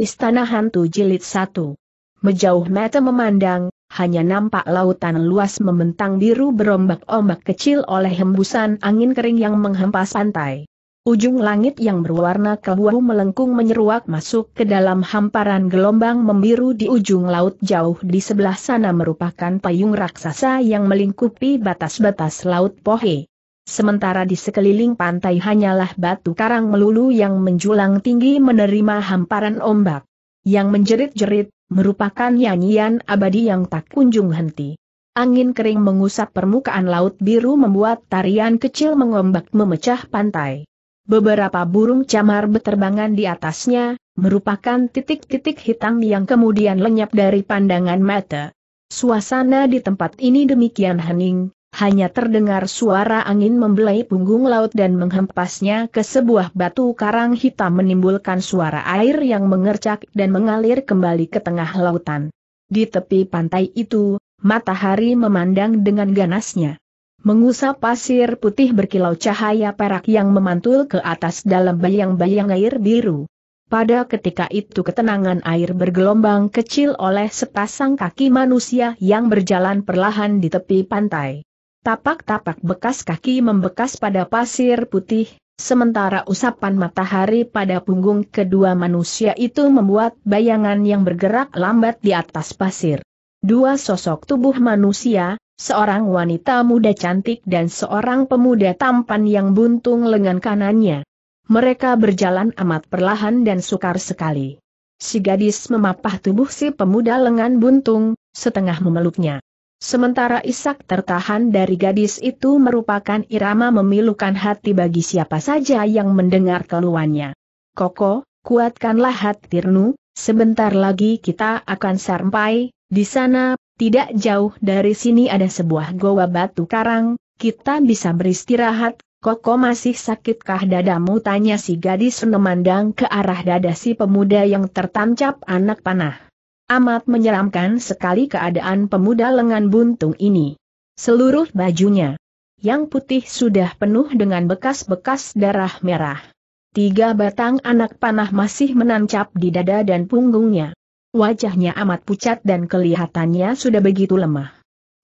Istana Hantu Jilid 1 Menjauh mata memandang, hanya nampak lautan luas membentang biru berombak-ombak kecil oleh hembusan angin kering yang menghempas pantai. Ujung langit yang berwarna kelabu melengkung menyeruak masuk ke dalam hamparan gelombang membiru di ujung laut jauh di sebelah sana merupakan payung raksasa yang melingkupi batas-batas laut Pohe sementara di sekeliling pantai hanyalah batu karang melulu yang menjulang tinggi menerima hamparan ombak. Yang menjerit-jerit, merupakan nyanyian abadi yang tak kunjung henti. Angin kering mengusap permukaan laut biru membuat tarian kecil mengombak memecah pantai. Beberapa burung camar beterbangan di atasnya, merupakan titik-titik hitam yang kemudian lenyap dari pandangan mata. Suasana di tempat ini demikian hening, hanya terdengar suara angin membelai punggung laut dan menghempasnya ke sebuah batu karang hitam menimbulkan suara air yang mengercak dan mengalir kembali ke tengah lautan. Di tepi pantai itu, matahari memandang dengan ganasnya. Mengusap pasir putih berkilau cahaya perak yang memantul ke atas dalam bayang-bayang air biru. Pada ketika itu ketenangan air bergelombang kecil oleh sepasang kaki manusia yang berjalan perlahan di tepi pantai. Tapak-tapak bekas kaki membekas pada pasir putih, sementara usapan matahari pada punggung kedua manusia itu membuat bayangan yang bergerak lambat di atas pasir. Dua sosok tubuh manusia, seorang wanita muda cantik dan seorang pemuda tampan yang buntung lengan kanannya. Mereka berjalan amat perlahan dan sukar sekali. Si gadis memapah tubuh si pemuda lengan buntung, setengah memeluknya. Sementara Ishak tertahan dari gadis itu merupakan irama memilukan hati bagi siapa saja yang mendengar keluhannya. Koko, kuatkanlah hati Tirnu, sebentar lagi kita akan sampai, di sana, tidak jauh dari sini ada sebuah goa batu karang, kita bisa beristirahat, Koko masih sakitkah dadamu tanya si gadis memandang ke arah dada si pemuda yang tertancap anak panah. Amat menyeramkan sekali keadaan pemuda lengan buntung ini. Seluruh bajunya yang putih sudah penuh dengan bekas-bekas darah merah. Tiga batang anak panah masih menancap di dada dan punggungnya. Wajahnya amat pucat dan kelihatannya sudah begitu lemah.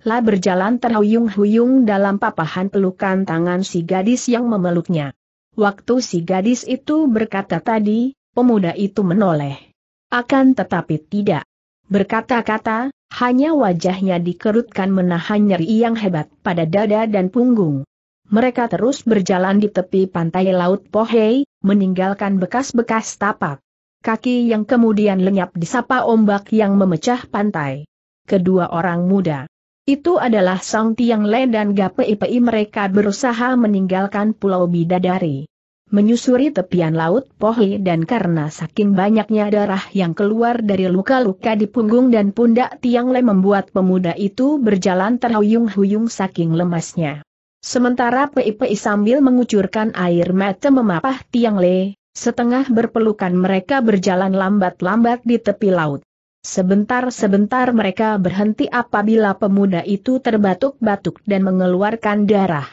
La berjalan terhuyung-huyung dalam papahan pelukan tangan si gadis yang memeluknya. Waktu si gadis itu berkata tadi, pemuda itu menoleh. Akan tetapi tidak. Berkata-kata, hanya wajahnya dikerutkan menahan nyeri yang hebat pada dada dan punggung. Mereka terus berjalan di tepi pantai Laut Pohei, meninggalkan bekas-bekas tapak. Kaki yang kemudian lenyap disapa ombak yang memecah pantai. Kedua orang muda. Itu adalah Song Tiang Le dan Gapei Pei mereka berusaha meninggalkan Pulau Bidadari menyusuri tepian laut Pohi dan karena saking banyaknya darah yang keluar dari luka-luka di punggung dan pundak Tiang Le membuat pemuda itu berjalan terhuyung-huyung saking lemasnya. Sementara Pei sambil mengucurkan air mata memapah Tiang Le, setengah berpelukan mereka berjalan lambat-lambat di tepi laut. Sebentar-sebentar mereka berhenti apabila pemuda itu terbatuk-batuk dan mengeluarkan darah.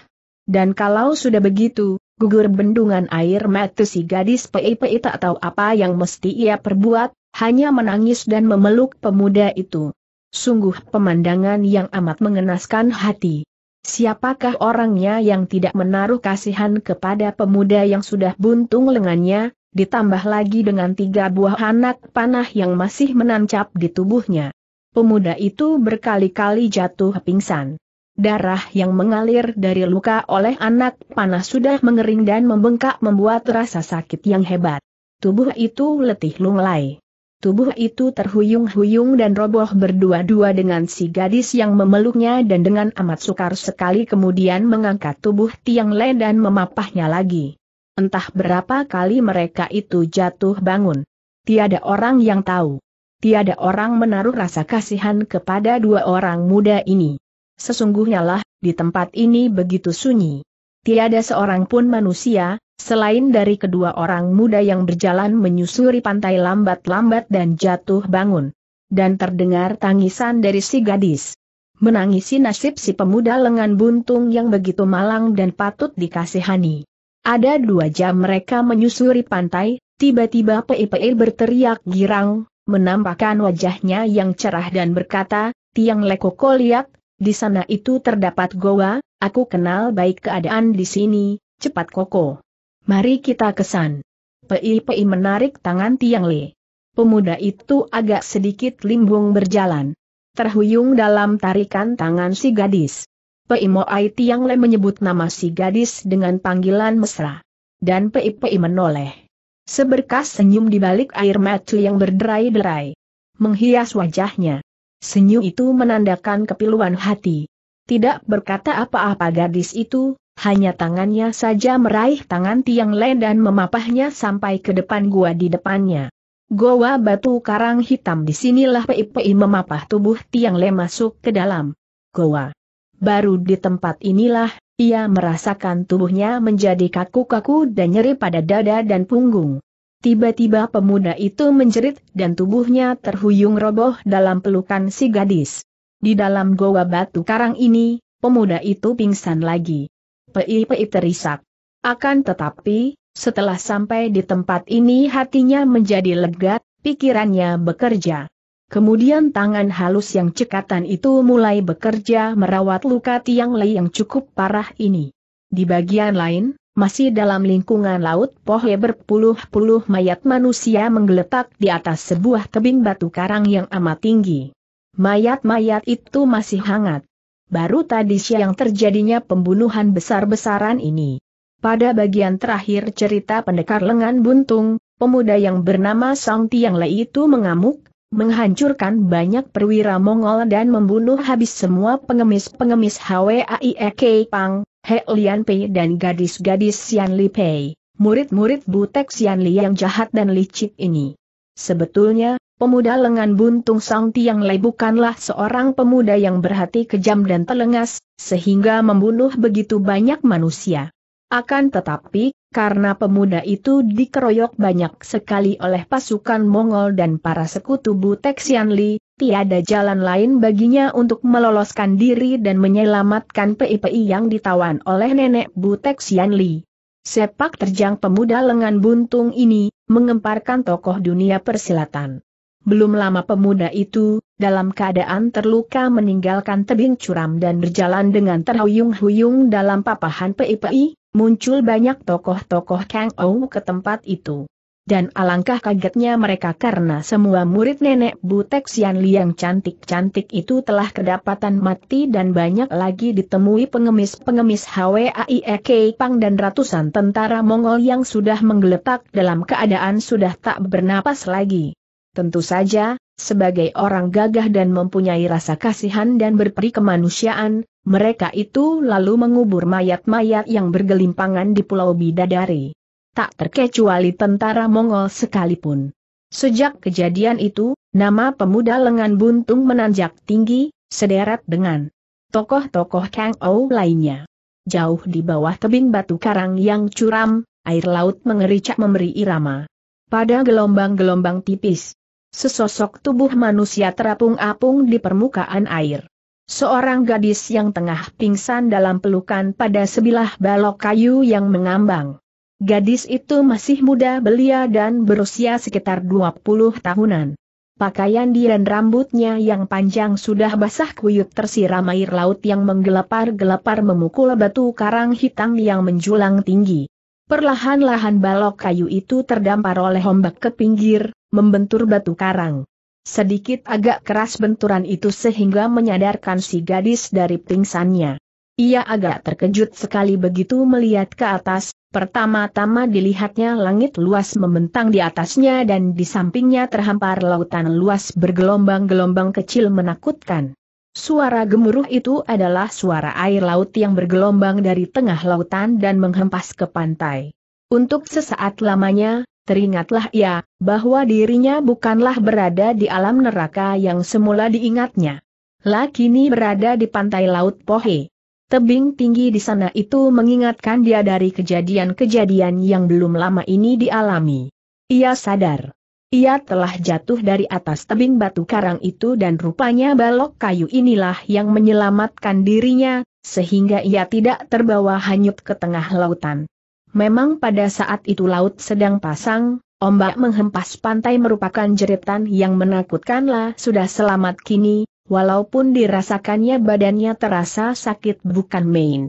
Dan kalau sudah begitu, Gugur bendungan air mata si gadis PIPI tak tahu apa yang mesti ia perbuat, hanya menangis dan memeluk pemuda itu. Sungguh pemandangan yang amat mengenaskan hati. Siapakah orangnya yang tidak menaruh kasihan kepada pemuda yang sudah buntung lengannya, ditambah lagi dengan tiga buah anak panah yang masih menancap di tubuhnya. Pemuda itu berkali-kali jatuh pingsan. Darah yang mengalir dari luka oleh anak panah sudah mengering dan membengkak membuat rasa sakit yang hebat. Tubuh itu letih lunglai. Tubuh itu terhuyung-huyung dan roboh berdua-dua dengan si gadis yang memeluknya dan dengan amat sukar sekali kemudian mengangkat tubuh Tiang Le dan memapahnya lagi. Entah berapa kali mereka itu jatuh bangun. Tiada orang yang tahu. Tiada orang menaruh rasa kasihan kepada dua orang muda ini sesungguhnya lah, di tempat ini begitu sunyi. Tiada seorang pun manusia, selain dari kedua orang muda yang berjalan menyusuri pantai lambat-lambat dan jatuh bangun. Dan terdengar tangisan dari si gadis. Menangisi nasib si pemuda lengan buntung yang begitu malang dan patut dikasihani. Ada dua jam mereka menyusuri pantai, tiba-tiba PIPI berteriak girang, menampakkan wajahnya yang cerah dan berkata, Tiang Lekoko lihat, di sana itu terdapat goa, aku kenal baik keadaan di sini, cepat koko. Mari kita kesan. Pei-pei menarik tangan Tiang Le. Pemuda itu agak sedikit limbung berjalan. Terhuyung dalam tarikan tangan si gadis. Pei Moai Tiang Le menyebut nama si gadis dengan panggilan mesra. Dan Pei-pei menoleh. Seberkas senyum di balik air mata yang berderai-derai. Menghias wajahnya. Senyum itu menandakan kepiluan hati. Tidak berkata apa-apa gadis itu, hanya tangannya saja meraih tangan Tiang Le dan memapahnya sampai ke depan gua di depannya. Goa batu karang hitam di disinilah pei memapah tubuh Tiang Le masuk ke dalam goa. Baru di tempat inilah, ia merasakan tubuhnya menjadi kaku-kaku dan nyeri pada dada dan punggung. Tiba-tiba pemuda itu menjerit dan tubuhnya terhuyung roboh dalam pelukan si gadis. Di dalam goa batu karang ini, pemuda itu pingsan lagi. Pei-pei terisak. Akan tetapi, setelah sampai di tempat ini hatinya menjadi lega, pikirannya bekerja. Kemudian tangan halus yang cekatan itu mulai bekerja merawat luka tiang lei yang cukup parah ini. Di bagian lain, masih dalam lingkungan laut Pohe berpuluh-puluh mayat manusia menggeletak di atas sebuah tebing batu karang yang amat tinggi. Mayat-mayat itu masih hangat. Baru tadi siang terjadinya pembunuhan besar-besaran ini. Pada bagian terakhir cerita pendekar lengan buntung, pemuda yang bernama Sang Tiang Lei itu mengamuk, menghancurkan banyak perwira Mongol dan membunuh habis semua pengemis-pengemis HWAIEK Pang, He Lian Pei dan gadis-gadis Xian Li Pei, murid-murid Butek Xian Li yang jahat dan licik ini. Sebetulnya, pemuda lengan buntung Sang Tiang Lei bukanlah seorang pemuda yang berhati kejam dan telengas, sehingga membunuh begitu banyak manusia. Akan tetapi, karena pemuda itu dikeroyok banyak sekali oleh pasukan Mongol dan para sekutu Butek Li, tiada jalan lain baginya untuk meloloskan diri dan menyelamatkan PIPI yang ditawan oleh nenek Butek Sian Li. Sepak terjang pemuda lengan buntung ini, mengemparkan tokoh dunia persilatan. Belum lama pemuda itu, dalam keadaan terluka meninggalkan tebing curam dan berjalan dengan terhuyung-huyung dalam papahan PIPI, muncul banyak tokoh-tokoh Kang Ou ke tempat itu dan alangkah kagetnya mereka karena semua murid nenek Butek Sian Liang cantik-cantik itu telah kedapatan mati dan banyak lagi ditemui pengemis-pengemis HWAIEK Pang dan ratusan tentara Mongol yang sudah menggeletak dalam keadaan sudah tak bernapas lagi. Tentu saja, sebagai orang gagah dan mempunyai rasa kasihan dan berperi kemanusiaan, mereka itu lalu mengubur mayat-mayat yang bergelimpangan di Pulau Bidadari tak terkecuali tentara Mongol sekalipun. Sejak kejadian itu, nama pemuda lengan buntung menanjak tinggi, sederet dengan tokoh-tokoh Kang Ou lainnya. Jauh di bawah tebing batu karang yang curam, air laut mengericak memberi irama. Pada gelombang-gelombang tipis, sesosok tubuh manusia terapung-apung di permukaan air. Seorang gadis yang tengah pingsan dalam pelukan pada sebilah balok kayu yang mengambang. Gadis itu masih muda belia dan berusia sekitar 20 tahunan. Pakaian dia dan rambutnya yang panjang sudah basah kuyup tersiram air laut yang menggelepar-gelepar memukul batu karang hitam yang menjulang tinggi. Perlahan-lahan balok kayu itu terdampar oleh ombak ke pinggir, membentur batu karang. Sedikit agak keras benturan itu sehingga menyadarkan si gadis dari pingsannya. Ia agak terkejut sekali begitu melihat ke atas, Pertama-tama dilihatnya langit luas membentang di atasnya dan di sampingnya terhampar lautan luas bergelombang-gelombang kecil menakutkan. Suara gemuruh itu adalah suara air laut yang bergelombang dari tengah lautan dan menghempas ke pantai. Untuk sesaat lamanya, teringatlah ia, bahwa dirinya bukanlah berada di alam neraka yang semula diingatnya. Lakini ini berada di pantai laut Pohe. Tebing tinggi di sana itu mengingatkan dia dari kejadian-kejadian yang belum lama ini dialami. Ia sadar. Ia telah jatuh dari atas tebing batu karang itu dan rupanya balok kayu inilah yang menyelamatkan dirinya, sehingga ia tidak terbawa hanyut ke tengah lautan. Memang pada saat itu laut sedang pasang, Ombak menghempas pantai merupakan jeritan yang menakutkanlah sudah selamat kini, walaupun dirasakannya badannya terasa sakit bukan main.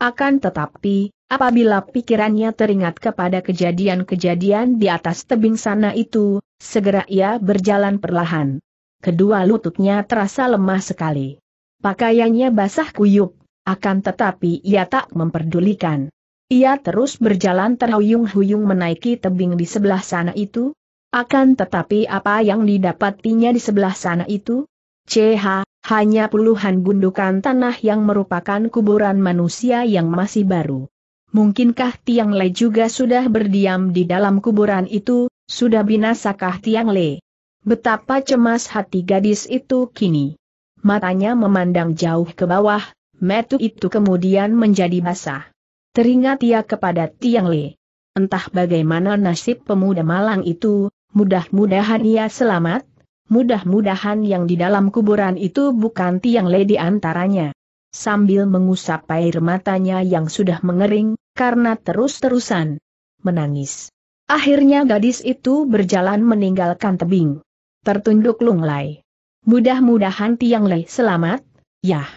Akan tetapi, apabila pikirannya teringat kepada kejadian-kejadian di atas tebing sana itu, segera ia berjalan perlahan. Kedua lututnya terasa lemah sekali. Pakaiannya basah kuyup, akan tetapi ia tak memperdulikan. Ia terus berjalan terhuyung-huyung menaiki tebing di sebelah sana itu. Akan tetapi apa yang didapatinya di sebelah sana itu? CH, hanya puluhan gundukan tanah yang merupakan kuburan manusia yang masih baru. Mungkinkah Tiang Le juga sudah berdiam di dalam kuburan itu, sudah binasakah Tiang Le? Betapa cemas hati gadis itu kini. Matanya memandang jauh ke bawah, metu itu kemudian menjadi basah. Teringat ia kepada Tiang Le. Entah bagaimana nasib pemuda malang itu, mudah-mudahan ia selamat, Mudah-mudahan yang di dalam kuburan itu bukan tiang lady antaranya. Sambil mengusap air matanya yang sudah mengering, karena terus-terusan menangis. Akhirnya gadis itu berjalan meninggalkan tebing. Tertunduk lunglai. Mudah-mudahan tiang lei selamat, yah.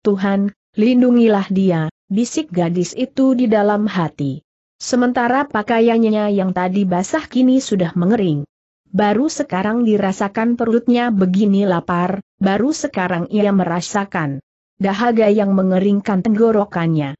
Tuhan, lindungilah dia, bisik gadis itu di dalam hati. Sementara pakaiannya yang tadi basah kini sudah mengering baru sekarang dirasakan perutnya begini lapar, baru sekarang ia merasakan dahaga yang mengeringkan tenggorokannya.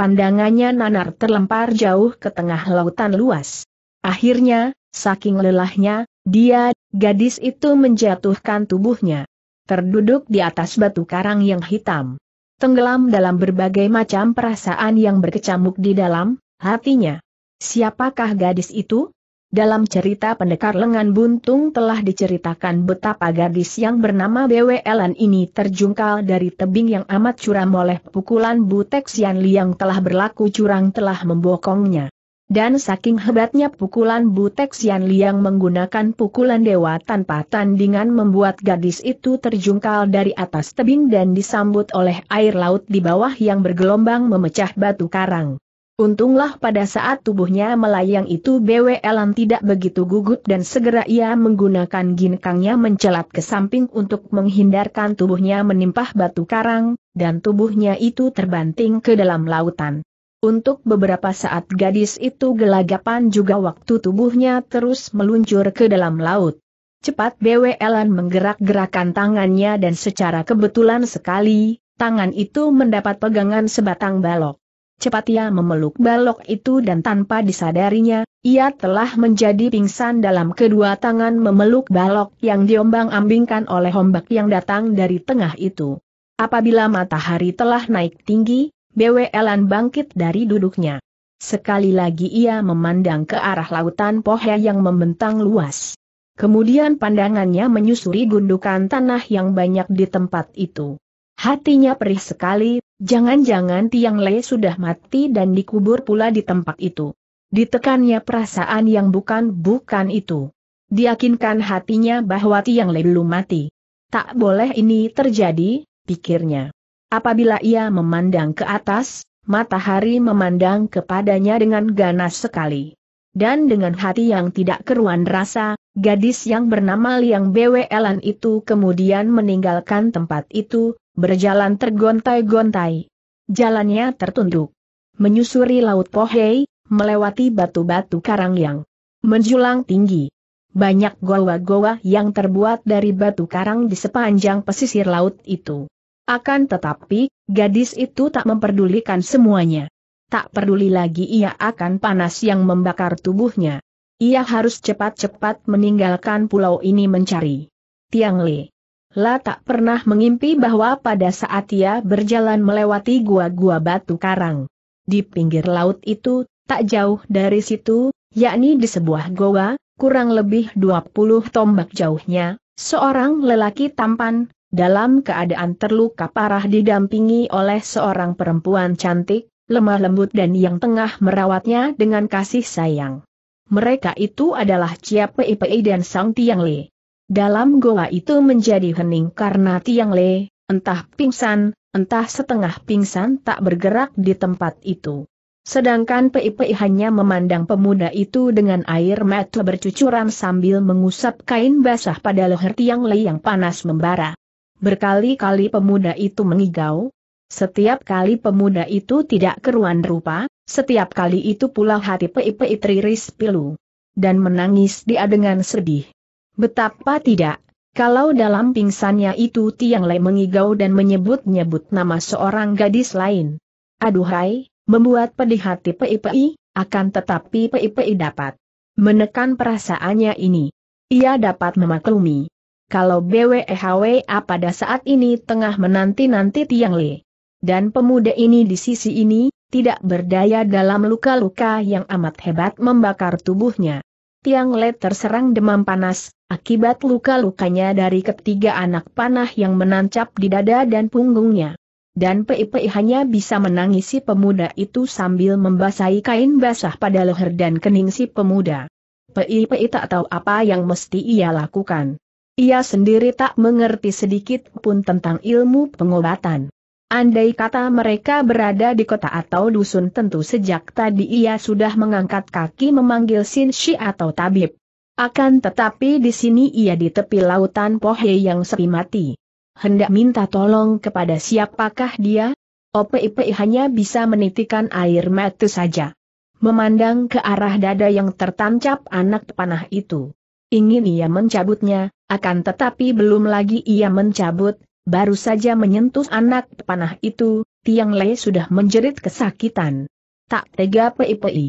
Pandangannya nanar terlempar jauh ke tengah lautan luas. Akhirnya, saking lelahnya, dia, gadis itu menjatuhkan tubuhnya. Terduduk di atas batu karang yang hitam. Tenggelam dalam berbagai macam perasaan yang berkecamuk di dalam hatinya. Siapakah gadis itu? Dalam cerita pendekar lengan buntung telah diceritakan betapa gadis yang bernama BWLN ini terjungkal dari tebing yang amat curam oleh pukulan Butek Sian Liang telah berlaku curang telah membokongnya. Dan saking hebatnya pukulan Butek Sian Liang menggunakan pukulan dewa tanpa tandingan membuat gadis itu terjungkal dari atas tebing dan disambut oleh air laut di bawah yang bergelombang memecah batu karang. Untunglah pada saat tubuhnya melayang itu Elan tidak begitu gugup dan segera ia menggunakan ginkangnya mencelat ke samping untuk menghindarkan tubuhnya menimpah batu karang, dan tubuhnya itu terbanting ke dalam lautan. Untuk beberapa saat gadis itu gelagapan juga waktu tubuhnya terus meluncur ke dalam laut. Cepat Elan menggerak-gerakan tangannya dan secara kebetulan sekali, tangan itu mendapat pegangan sebatang balok. Cepat ia memeluk balok itu dan tanpa disadarinya, ia telah menjadi pingsan dalam kedua tangan memeluk balok yang diombang-ambingkan oleh ombak yang datang dari tengah itu. Apabila matahari telah naik tinggi, Elan bangkit dari duduknya. Sekali lagi ia memandang ke arah lautan Pohe yang membentang luas. Kemudian pandangannya menyusuri gundukan tanah yang banyak di tempat itu. Hatinya perih sekali, jangan-jangan Tiang Le sudah mati dan dikubur pula di tempat itu. Ditekannya perasaan yang bukan-bukan itu. Diakinkan hatinya bahwa Tiang Le belum mati. Tak boleh ini terjadi, pikirnya. Apabila ia memandang ke atas, matahari memandang kepadanya dengan ganas sekali dan dengan hati yang tidak keruan rasa, gadis yang bernama Liang Bwelan itu kemudian meninggalkan tempat itu, berjalan tergontai-gontai. Jalannya tertunduk. Menyusuri Laut Pohei, melewati batu-batu karang yang menjulang tinggi. Banyak goa-goa yang terbuat dari batu karang di sepanjang pesisir laut itu. Akan tetapi, gadis itu tak memperdulikan semuanya tak peduli lagi ia akan panas yang membakar tubuhnya. Ia harus cepat-cepat meninggalkan pulau ini mencari. Tiang Le. La tak pernah mengimpi bahwa pada saat ia berjalan melewati gua-gua batu karang. Di pinggir laut itu, tak jauh dari situ, yakni di sebuah goa, kurang lebih 20 tombak jauhnya, seorang lelaki tampan, dalam keadaan terluka parah didampingi oleh seorang perempuan cantik, lemah lembut dan yang tengah merawatnya dengan kasih sayang. Mereka itu adalah Chia Pei Pei dan Sang Tiang Le. Dalam goa itu menjadi hening karena Tiang Le, entah pingsan, entah setengah pingsan tak bergerak di tempat itu. Sedangkan Pei Pei hanya memandang pemuda itu dengan air mata bercucuran sambil mengusap kain basah pada leher Tiang Le yang panas membara. Berkali-kali pemuda itu mengigau, setiap kali pemuda itu tidak keruan rupa, setiap kali itu pula hati Pei teriris pilu. Dan menangis dia dengan sedih. Betapa tidak, kalau dalam pingsannya itu Tiang Lei mengigau dan menyebut-nyebut nama seorang gadis lain. Aduhai, membuat pedih hati Pei akan tetapi Pei dapat menekan perasaannya ini. Ia dapat memaklumi. Kalau BWHWA e pada saat ini tengah menanti-nanti Tiang Le dan pemuda ini di sisi ini, tidak berdaya dalam luka-luka yang amat hebat membakar tubuhnya. Tiang Led terserang demam panas, akibat luka-lukanya dari ketiga anak panah yang menancap di dada dan punggungnya. Dan pei hanya bisa menangisi pemuda itu sambil membasahi kain basah pada leher dan kening si pemuda. pei tak tahu apa yang mesti ia lakukan. Ia sendiri tak mengerti sedikit pun tentang ilmu pengobatan. Andai kata mereka berada di kota atau dusun tentu sejak tadi ia sudah mengangkat kaki memanggil Sinshi atau tabib. Akan tetapi di sini ia di tepi lautan Pohe yang sepi mati. Hendak minta tolong kepada siapakah dia? OPIP hanya bisa menitikan air mata saja. Memandang ke arah dada yang tertancap anak panah itu. Ingin ia mencabutnya, akan tetapi belum lagi ia mencabut, Baru saja menyentuh anak panah itu, Tiang Lei sudah menjerit kesakitan. Tak tega Pei Pei.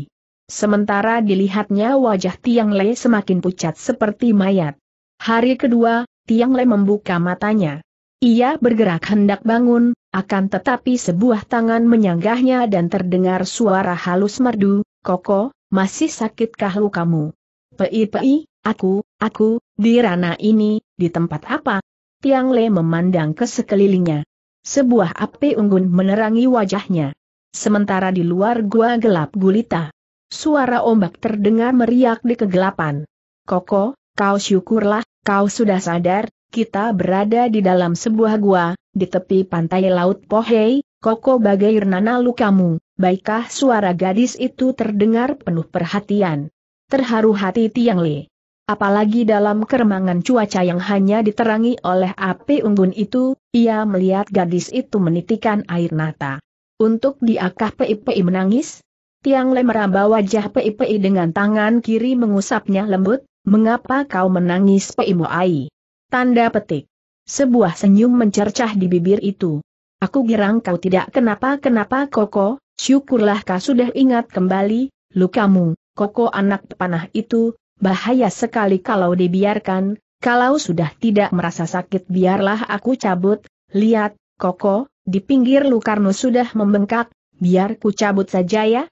Sementara dilihatnya wajah Tiang Lei semakin pucat seperti mayat. Hari kedua, Tiang Lei membuka matanya. Ia bergerak hendak bangun, akan tetapi sebuah tangan menyanggahnya dan terdengar suara halus merdu, Koko, masih sakitkah lukamu? Pei-pei, aku, aku, di rana ini, di tempat apa? Tiang Le memandang ke sekelilingnya. Sebuah api unggun menerangi wajahnya. Sementara di luar gua gelap gulita. Suara ombak terdengar meriak di kegelapan. Koko, kau syukurlah, kau sudah sadar, kita berada di dalam sebuah gua, di tepi pantai laut Pohei, Koko bagai renana lukamu, baikkah suara gadis itu terdengar penuh perhatian. Terharu hati Tiang Le. Apalagi dalam keremangan cuaca yang hanya diterangi oleh api unggun itu, ia melihat gadis itu menitikan air mata. Untuk diakah PIPI menangis? Tiang meraba wajah PIPI dengan tangan kiri mengusapnya lembut, mengapa kau menangis AI? Tanda petik. Sebuah senyum mencercah di bibir itu. Aku girang kau tidak kenapa-kenapa Koko, syukurlah kau sudah ingat kembali, lukamu, Koko anak panah itu, bahaya sekali kalau dibiarkan, kalau sudah tidak merasa sakit biarlah aku cabut, lihat, Koko, di pinggir Lukarno sudah membengkak, biar ku cabut saja ya?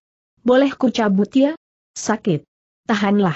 Boleh ku cabut ya? Sakit. Tahanlah.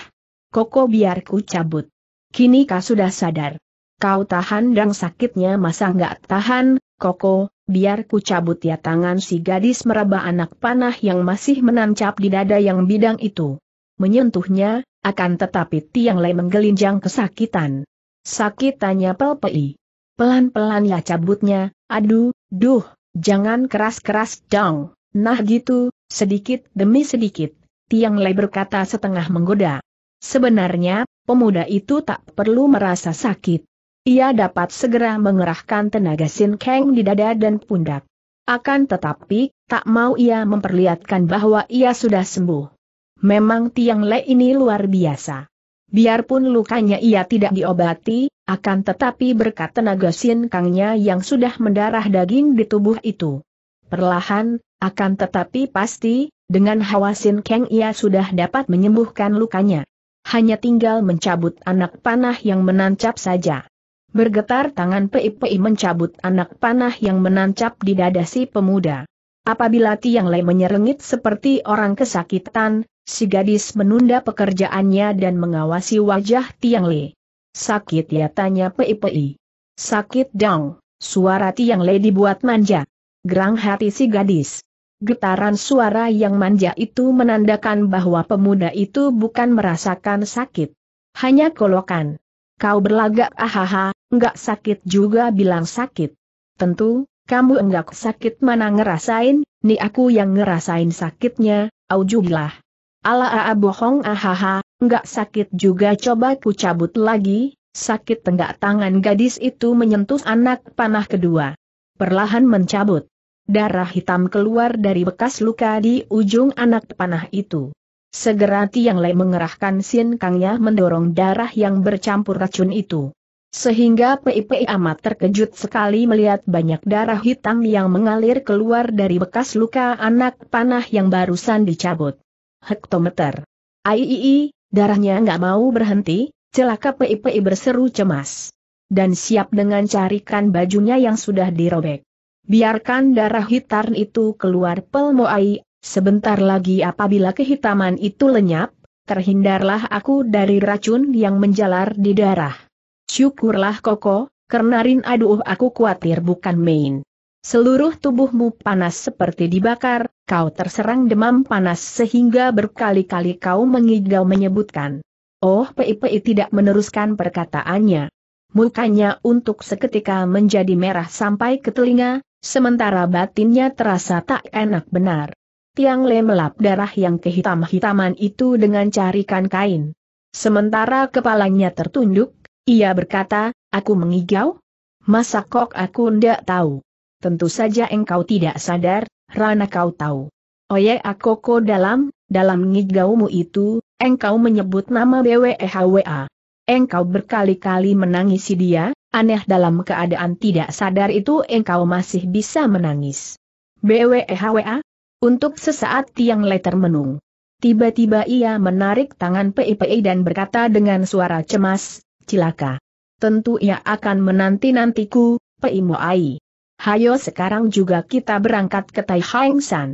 Koko biar ku cabut. Kini kau sudah sadar. Kau tahan dan sakitnya masa nggak tahan, Koko, biar ku cabut ya tangan si gadis meraba anak panah yang masih menancap di dada yang bidang itu. Menyentuhnya, akan tetapi Tiang Lei menggelinjang kesakitan. Sakitannya pelpei. pelan pelan ya cabutnya, aduh, duh, jangan keras-keras dong. Nah gitu, sedikit demi sedikit, Tiang Lei berkata setengah menggoda. Sebenarnya, pemuda itu tak perlu merasa sakit. Ia dapat segera mengerahkan tenaga Sin Kang di dada dan pundak. Akan tetapi, tak mau ia memperlihatkan bahwa ia sudah sembuh. Memang Tiang Le ini luar biasa. Biarpun lukanya ia tidak diobati, akan tetapi berkat tenaga Sin Kangnya yang sudah mendarah daging di tubuh itu. Perlahan, akan tetapi pasti, dengan hawa Sin Kang ia sudah dapat menyembuhkan lukanya. Hanya tinggal mencabut anak panah yang menancap saja. Bergetar tangan Pei mencabut anak panah yang menancap di dada si pemuda. Apabila Tiang Lei menyerengit seperti orang kesakitan, si gadis menunda pekerjaannya dan mengawasi wajah Tiang Lei. Sakit ya tanya Pei-Pei. Sakit dong, suara Tiang Lei dibuat manja. Gerang hati si gadis. Getaran suara yang manja itu menandakan bahwa pemuda itu bukan merasakan sakit. Hanya kolokan. Kau berlagak ahaha, enggak sakit juga bilang sakit. Tentu, kamu enggak sakit mana ngerasain, ni aku yang ngerasain sakitnya, aujubilah. Ala aa bohong ahaha, enggak sakit juga coba ku cabut lagi, sakit tenggak tangan gadis itu menyentuh anak panah kedua. Perlahan mencabut. Darah hitam keluar dari bekas luka di ujung anak panah itu. Segera Tiang Lei mengerahkan sin kangnya mendorong darah yang bercampur racun itu. Sehingga Pei amat terkejut sekali melihat banyak darah hitam yang mengalir keluar dari bekas luka anak panah yang barusan dicabut. Hektometer. Aiii, darahnya nggak mau berhenti, celaka Pei berseru cemas. Dan siap dengan carikan bajunya yang sudah dirobek. Biarkan darah hitam itu keluar pelmoai, sebentar lagi apabila kehitaman itu lenyap, terhindarlah aku dari racun yang menjalar di darah. Syukurlah Koko, karena Rin aduh aku khawatir bukan main. Seluruh tubuhmu panas seperti dibakar, kau terserang demam panas sehingga berkali-kali kau mengigau menyebutkan. Oh Pei Pei tidak meneruskan perkataannya. Mukanya untuk seketika menjadi merah sampai ke telinga, sementara batinnya terasa tak enak benar. Tiang Le melap darah yang kehitam-hitaman itu dengan carikan kain. Sementara kepalanya tertunduk, ia berkata, aku mengigau? Masa kok aku ndak tahu? Tentu saja engkau tidak sadar, Rana kau tahu. Oye akoko dalam, dalam ngigaumu itu, engkau menyebut nama BWEHWA. Engkau berkali-kali menangisi dia, aneh dalam keadaan tidak sadar itu engkau masih bisa menangis. BWEHWA? Untuk sesaat tiang letter menung. Tiba-tiba ia menarik tangan PIPI e e dan berkata dengan suara cemas, Cilaka. Tentu ia akan menanti-nantiku, Peimo Ai. Hayo sekarang juga kita berangkat ke Tai Hang San.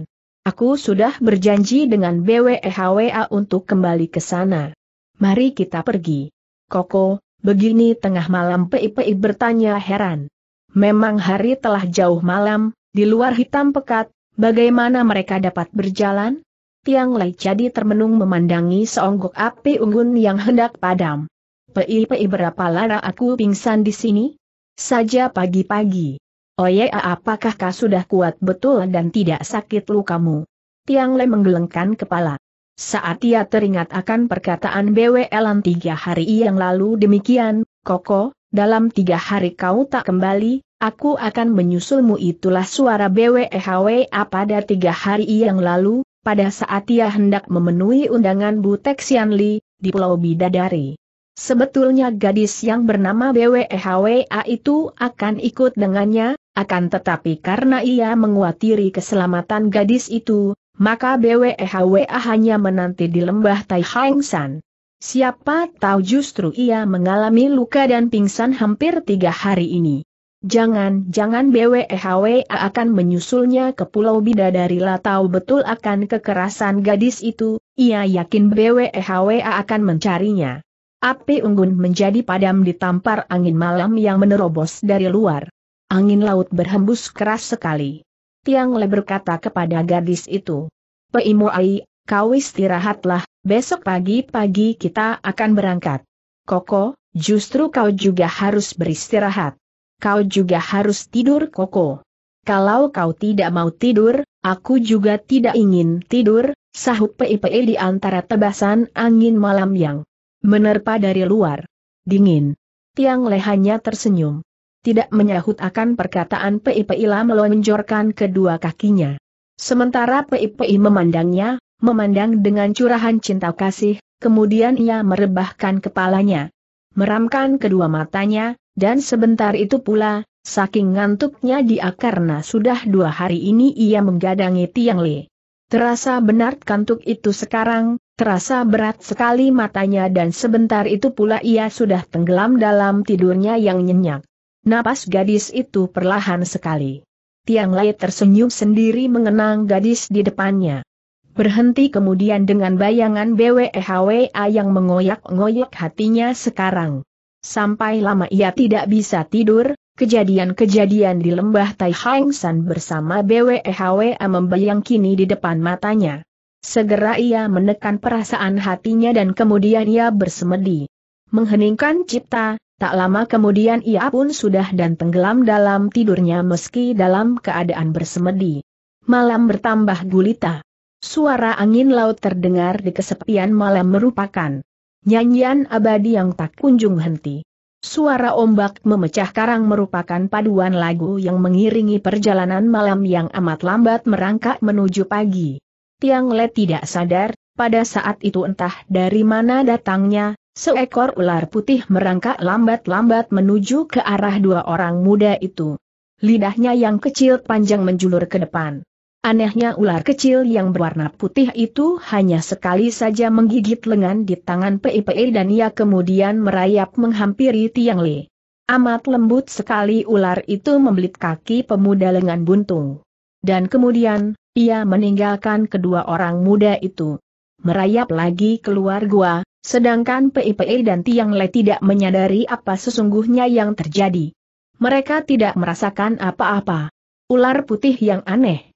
Aku sudah berjanji dengan BWEHWA untuk kembali ke sana. Mari kita pergi. Koko, begini tengah malam Pei-Pei bertanya heran. Memang hari telah jauh malam, di luar hitam pekat, bagaimana mereka dapat berjalan? Tiang Lai jadi termenung memandangi seonggok api unggun yang hendak padam. Pei-pei berapa lara aku pingsan di sini? Saja pagi-pagi. Oye oh ya, apakah kau sudah kuat betul dan tidak sakit lukamu? Tiang Le menggelengkan kepala. Saat ia teringat akan perkataan BWLan tiga hari yang lalu demikian, Koko, dalam tiga hari kau tak kembali, aku akan menyusulmu itulah suara Hwe pada tiga hari yang lalu, pada saat ia hendak memenuhi undangan Butek Li di Pulau Bidadari. Sebetulnya gadis yang bernama BWEHWA itu akan ikut dengannya, akan tetapi karena ia menguatiri keselamatan gadis itu, maka BWEHWA hanya menanti di lembah Tai Hang San. Siapa tahu justru ia mengalami luka dan pingsan hampir tiga hari ini. Jangan-jangan BWEHWA akan menyusulnya ke Pulau Bidadari tahu betul akan kekerasan gadis itu, ia yakin BWEHWA akan mencarinya. Api unggun menjadi padam ditampar angin malam yang menerobos dari luar. Angin laut berhembus keras sekali. Tiang Le berkata kepada gadis itu, Peimuai, kau istirahatlah, besok pagi-pagi kita akan berangkat. Koko, justru kau juga harus beristirahat. Kau juga harus tidur Koko. Kalau kau tidak mau tidur, aku juga tidak ingin tidur, sahut Pei di antara tebasan angin malam yang Menerpa dari luar. Dingin. Tiang lehanya tersenyum. Tidak menyahut akan perkataan Pei Lam melonjorkan kedua kakinya. Sementara Peipei memandangnya, memandang dengan curahan cinta kasih, kemudian ia merebahkan kepalanya. Meramkan kedua matanya, dan sebentar itu pula, saking ngantuknya dia karena sudah dua hari ini ia menggadangi tiang le. Terasa benar kantuk itu sekarang, terasa berat sekali matanya dan sebentar itu pula ia sudah tenggelam dalam tidurnya yang nyenyak. Napas gadis itu perlahan sekali. Tiang Lai tersenyum sendiri mengenang gadis di depannya. Berhenti kemudian dengan bayangan BWEHWA yang mengoyak-ngoyak hatinya sekarang. Sampai lama ia tidak bisa tidur, Kejadian-kejadian di lembah Tai Hang San bersama BWEHWA membayang kini di depan matanya. Segera ia menekan perasaan hatinya dan kemudian ia bersemedi. Mengheningkan cipta, tak lama kemudian ia pun sudah dan tenggelam dalam tidurnya meski dalam keadaan bersemedi. Malam bertambah gulita. Suara angin laut terdengar di kesepian malam merupakan nyanyian abadi yang tak kunjung henti. Suara ombak memecah karang merupakan paduan lagu yang mengiringi perjalanan malam yang amat lambat merangkak menuju pagi. Tiang Le tidak sadar, pada saat itu entah dari mana datangnya, seekor ular putih merangkak lambat-lambat menuju ke arah dua orang muda itu. Lidahnya yang kecil panjang menjulur ke depan. Anehnya ular kecil yang berwarna putih itu hanya sekali saja menggigit lengan di tangan PIPE dan ia kemudian merayap menghampiri Tiang Li. Amat lembut sekali ular itu membelit kaki pemuda lengan buntung. Dan kemudian, ia meninggalkan kedua orang muda itu. Merayap lagi keluar gua, sedangkan PIPE dan Tiang Le tidak menyadari apa sesungguhnya yang terjadi. Mereka tidak merasakan apa-apa. Ular putih yang aneh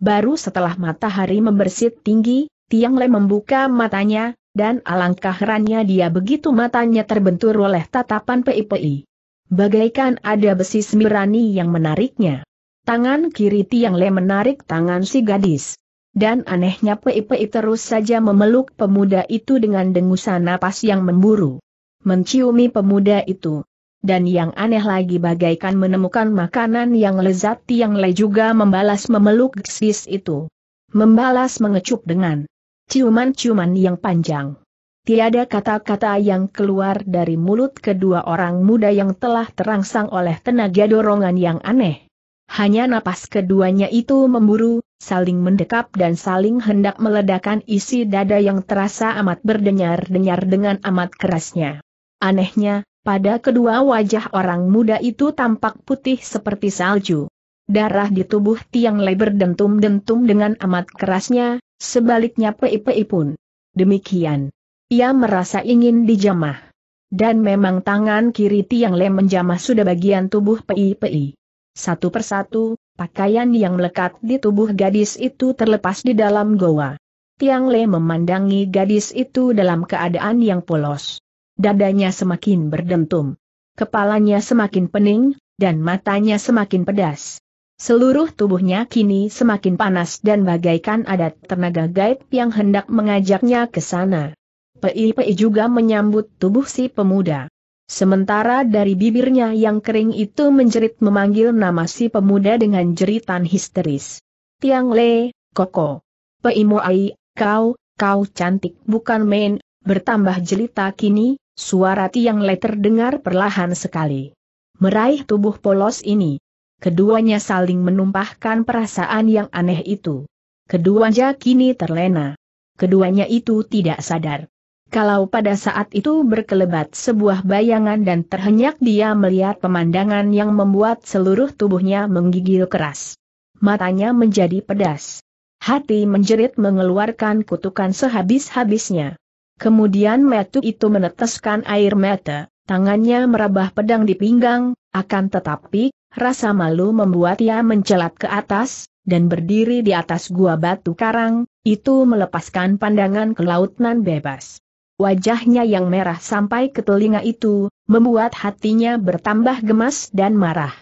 Baru setelah matahari membersit tinggi, Tiang Le membuka matanya, dan alangkah herannya dia begitu matanya terbentur oleh tatapan PIPI. Bagaikan ada besi semirani yang menariknya. Tangan kiri Tiang Le menarik tangan si gadis. Dan anehnya PIPI terus saja memeluk pemuda itu dengan dengusan napas yang memburu. Menciumi pemuda itu, dan yang aneh lagi bagaikan menemukan makanan yang lezat yang Le juga membalas memeluk sis itu. Membalas mengecup dengan ciuman-ciuman yang panjang. Tiada kata-kata yang keluar dari mulut kedua orang muda yang telah terangsang oleh tenaga dorongan yang aneh. Hanya napas keduanya itu memburu, saling mendekap dan saling hendak meledakan isi dada yang terasa amat berdenyar-denyar dengan amat kerasnya. Anehnya, pada kedua wajah orang muda itu tampak putih seperti salju. Darah di tubuh tiang lebar dentum-dentum dengan amat kerasnya, sebaliknya pei-pei pun. Demikian. Ia merasa ingin dijamah. Dan memang tangan kiri tiang Le menjamah sudah bagian tubuh pei-pei. Satu persatu, pakaian yang melekat di tubuh gadis itu terlepas di dalam goa. Tiang Le memandangi gadis itu dalam keadaan yang polos dadanya semakin berdentum. Kepalanya semakin pening, dan matanya semakin pedas. Seluruh tubuhnya kini semakin panas dan bagaikan adat tenaga gaib yang hendak mengajaknya ke sana. Pei-pei juga menyambut tubuh si pemuda. Sementara dari bibirnya yang kering itu menjerit memanggil nama si pemuda dengan jeritan histeris. Tiang Le, Koko. Pei Moai, kau, kau cantik bukan main, bertambah jelita kini, Suara Tiang Le terdengar perlahan sekali. Meraih tubuh polos ini. Keduanya saling menumpahkan perasaan yang aneh itu. Keduanya kini terlena. Keduanya itu tidak sadar. Kalau pada saat itu berkelebat sebuah bayangan dan terhenyak dia melihat pemandangan yang membuat seluruh tubuhnya menggigil keras. Matanya menjadi pedas. Hati menjerit mengeluarkan kutukan sehabis-habisnya. Kemudian metu itu meneteskan air mata, tangannya merabah pedang di pinggang, akan tetapi, rasa malu membuat ia mencelat ke atas, dan berdiri di atas gua batu karang, itu melepaskan pandangan ke laut nan bebas. Wajahnya yang merah sampai ke telinga itu, membuat hatinya bertambah gemas dan marah.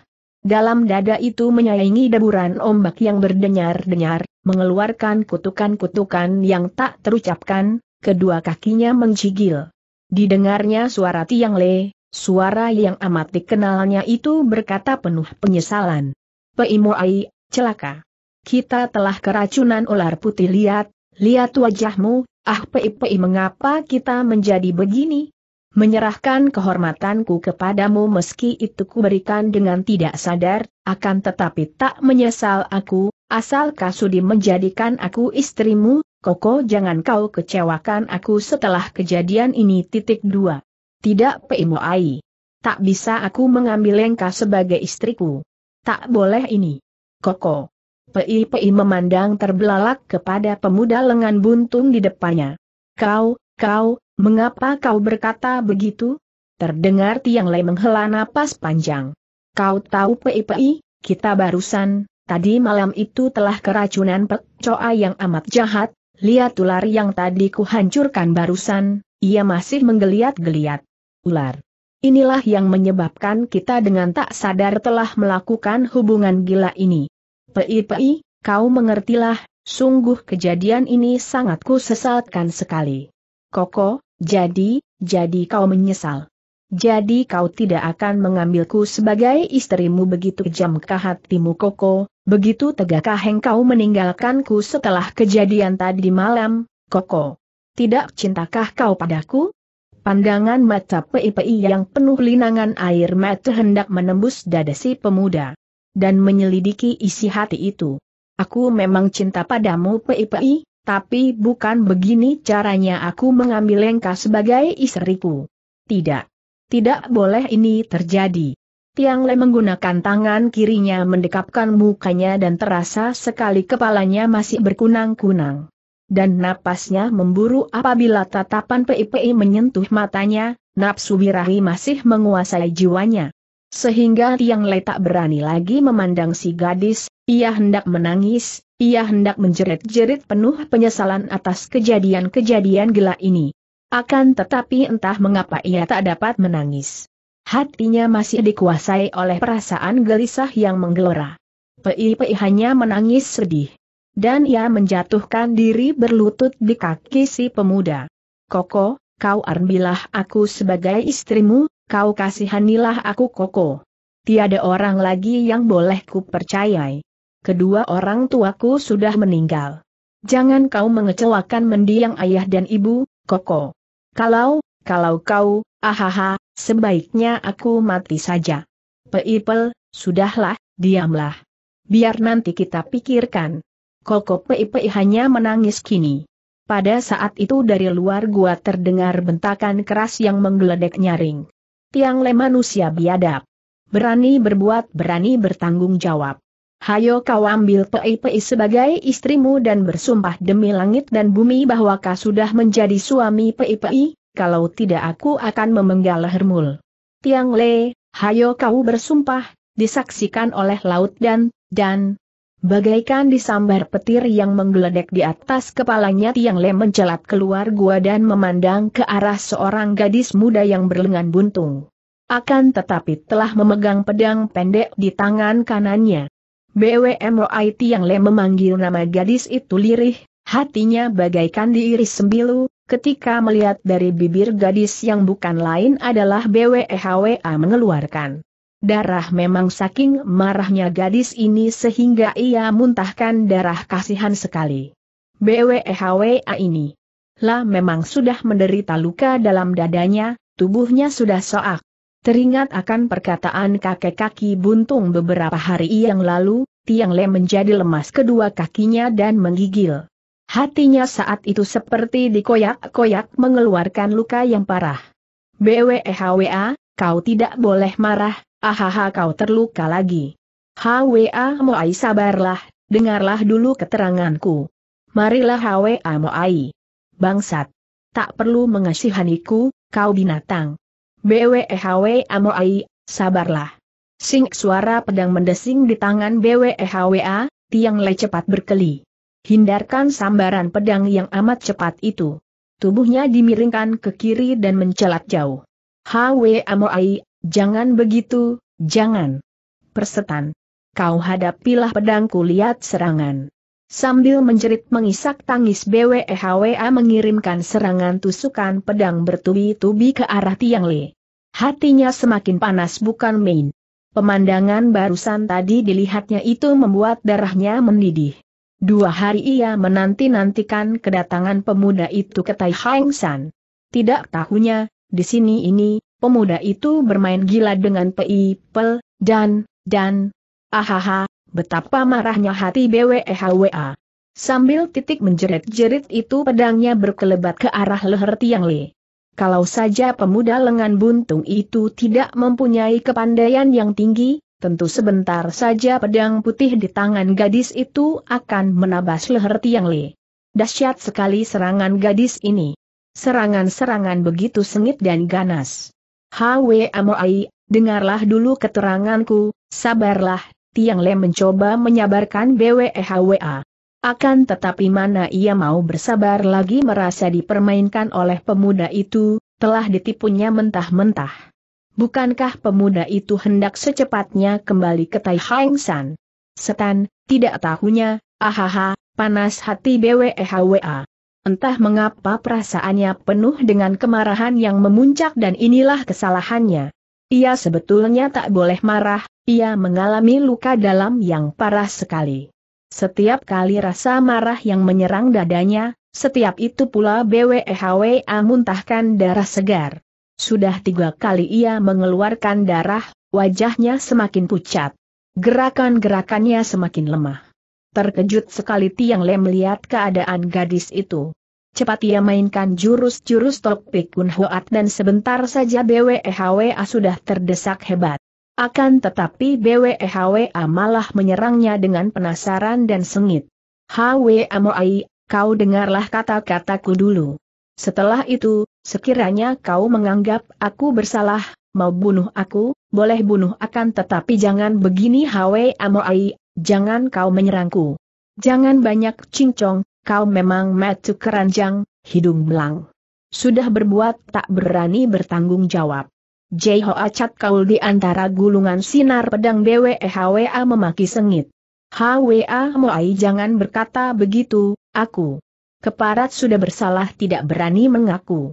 Dalam dada itu menyayangi deburan ombak yang berdenyar-denyar, mengeluarkan kutukan-kutukan yang tak terucapkan, kedua kakinya mencigil. Didengarnya suara Tiang Le, suara yang amat dikenalnya itu berkata penuh penyesalan. Peimoai, celaka. Kita telah keracunan ular putih lihat, lihat wajahmu, ah pei-pei mengapa kita menjadi begini? Menyerahkan kehormatanku kepadamu meski itu kuberikan dengan tidak sadar, akan tetapi tak menyesal aku, asal kasudi menjadikan aku istrimu, Koko jangan kau kecewakan aku setelah kejadian ini titik dua. Tidak Ai. Tak bisa aku mengambil Engkau sebagai istriku. Tak boleh ini. Koko. Pei-pei memandang terbelalak kepada pemuda lengan buntung di depannya. Kau, kau, mengapa kau berkata begitu? Terdengar Tiang Lei menghela napas panjang. Kau tahu Pei-pei, kita barusan, tadi malam itu telah keracunan Pek yang amat jahat, Lihat ular yang tadi kuhancurkan barusan, ia masih menggeliat-geliat. Ular. Inilah yang menyebabkan kita dengan tak sadar telah melakukan hubungan gila ini. Pei-pei, kau mengertilah, sungguh kejadian ini sangat kusesalkan sekali. Koko, jadi, jadi kau menyesal. Jadi kau tidak akan mengambilku sebagai istrimu begitu jam hatimu Koko, Begitu tegakkah engkau meninggalkanku setelah kejadian tadi malam, Koko? Tidak cintakah kau padaku? Pandangan mata PIPI yang penuh linangan air mata hendak menembus dada si pemuda. Dan menyelidiki isi hati itu. Aku memang cinta padamu PIPI, tapi bukan begini caranya aku mengambil engkau sebagai istriku. Tidak. Tidak boleh ini terjadi. Tiang Le menggunakan tangan kirinya mendekapkan mukanya dan terasa sekali kepalanya masih berkunang-kunang. Dan napasnya memburu apabila tatapan PIPI menyentuh matanya, nafsu birahi masih menguasai jiwanya. Sehingga Tiang Le tak berani lagi memandang si gadis, ia hendak menangis, ia hendak menjerit-jerit penuh penyesalan atas kejadian-kejadian gila ini. Akan tetapi entah mengapa ia tak dapat menangis. Hatinya masih dikuasai oleh perasaan gelisah yang menggelora. Pei-pei hanya menangis sedih. Dan ia menjatuhkan diri berlutut di kaki si pemuda. Koko, kau armilah aku sebagai istrimu, kau kasihanilah aku Koko. Tiada orang lagi yang boleh kupercayai. Kedua orang tuaku sudah meninggal. Jangan kau mengecewakan mendiang ayah dan ibu, Koko. Kalau kalau kau, ahaha, sebaiknya aku mati saja. Peipel, sudahlah, diamlah. Biar nanti kita pikirkan. Koko Peipei hanya menangis kini. Pada saat itu dari luar gua terdengar bentakan keras yang menggeledek nyaring. Tiang le manusia biadab. Berani berbuat, berani bertanggung jawab. Hayo kau ambil Pei-Pei sebagai istrimu dan bersumpah demi langit dan bumi bahwa kau sudah menjadi suami Pei-Pei, kalau tidak aku akan memenggal Hermul. Tiang Le, hayo kau bersumpah, disaksikan oleh laut dan, dan, bagaikan disambar petir yang menggeledek di atas kepalanya Tiang Le mencelat keluar gua dan memandang ke arah seorang gadis muda yang berlengan buntung. Akan tetapi telah memegang pedang pendek di tangan kanannya. BWM Roy Tiang Le memanggil nama gadis itu lirih, Hatinya bagaikan diiris sembilu, ketika melihat dari bibir gadis yang bukan lain adalah BWEHWA mengeluarkan. Darah memang saking marahnya gadis ini sehingga ia muntahkan darah kasihan sekali. BWEHWA ini. lah memang sudah menderita luka dalam dadanya, tubuhnya sudah soak. Teringat akan perkataan kakek kaki buntung beberapa hari yang lalu, Tiang Le menjadi lemas kedua kakinya dan menggigil. Hatinya saat itu seperti dikoyak-koyak mengeluarkan luka yang parah. BWEHWA, kau tidak boleh marah, ahaha kau terluka lagi. HWA Moai sabarlah, dengarlah dulu keteranganku. Marilah HWA Moai. Bangsat. Tak perlu mengasihaniku, kau binatang. BWEHWA Moai, sabarlah. Sing suara pedang mendesing di tangan BWEHWA, tiang le cepat berkeli hindarkan sambaran pedang yang amat cepat itu. Tubuhnya dimiringkan ke kiri dan mencelat jauh. Hwe Amoai, jangan begitu, jangan. Persetan. Kau hadapilah pedangku lihat serangan. Sambil menjerit mengisak tangis BWEHWA mengirimkan serangan tusukan pedang bertubi-tubi ke arah Tiang Le. Hatinya semakin panas bukan main. Pemandangan barusan tadi dilihatnya itu membuat darahnya mendidih. Dua hari ia menanti-nantikan kedatangan pemuda itu ke Tai Hang San. Tidak tahunya, di sini ini, pemuda itu bermain gila dengan Peipel, dan, dan, ahaha, betapa marahnya hati BWEHWA. Sambil titik menjerit-jerit itu pedangnya berkelebat ke arah leher Tiang Le. Kalau saja pemuda lengan buntung itu tidak mempunyai kepandaian yang tinggi, tentu sebentar saja pedang putih di tangan gadis itu akan menabas leher Tiang Li. Dahsyat sekali serangan gadis ini. Serangan-serangan begitu sengit dan ganas. Hwe Amoai, dengarlah dulu keteranganku, sabarlah, Tiang Le mencoba menyabarkan BWEHWA. Akan tetapi mana ia mau bersabar lagi merasa dipermainkan oleh pemuda itu, telah ditipunya mentah-mentah. Bukankah pemuda itu hendak secepatnya kembali ke Tai Hang San? Setan, tidak tahunya, ahaha, panas hati BWEHWA. Entah mengapa perasaannya penuh dengan kemarahan yang memuncak dan inilah kesalahannya. Ia sebetulnya tak boleh marah, ia mengalami luka dalam yang parah sekali. Setiap kali rasa marah yang menyerang dadanya, setiap itu pula BWEHWA muntahkan darah segar. Sudah tiga kali ia mengeluarkan darah, wajahnya semakin pucat. Gerakan-gerakannya semakin lemah. Terkejut sekali Tiang Le melihat keadaan gadis itu. Cepat ia mainkan jurus-jurus topik Kun Hoat dan sebentar saja BWEHWA sudah terdesak hebat. Akan tetapi BWEHWA malah menyerangnya dengan penasaran dan sengit. HWA Moai, kau dengarlah kata-kataku dulu. Setelah itu, Sekiranya kau menganggap aku bersalah, mau bunuh aku, boleh bunuh akan tetapi jangan begini Hwe Amoai, jangan kau menyerangku. Jangan banyak cincong, kau memang metu keranjang, hidung belang. Sudah berbuat tak berani bertanggung jawab. Jai acat Kaul di antara gulungan sinar pedang BWE e HWA memaki sengit. HWA Moai jangan berkata begitu, aku. Keparat sudah bersalah tidak berani mengaku.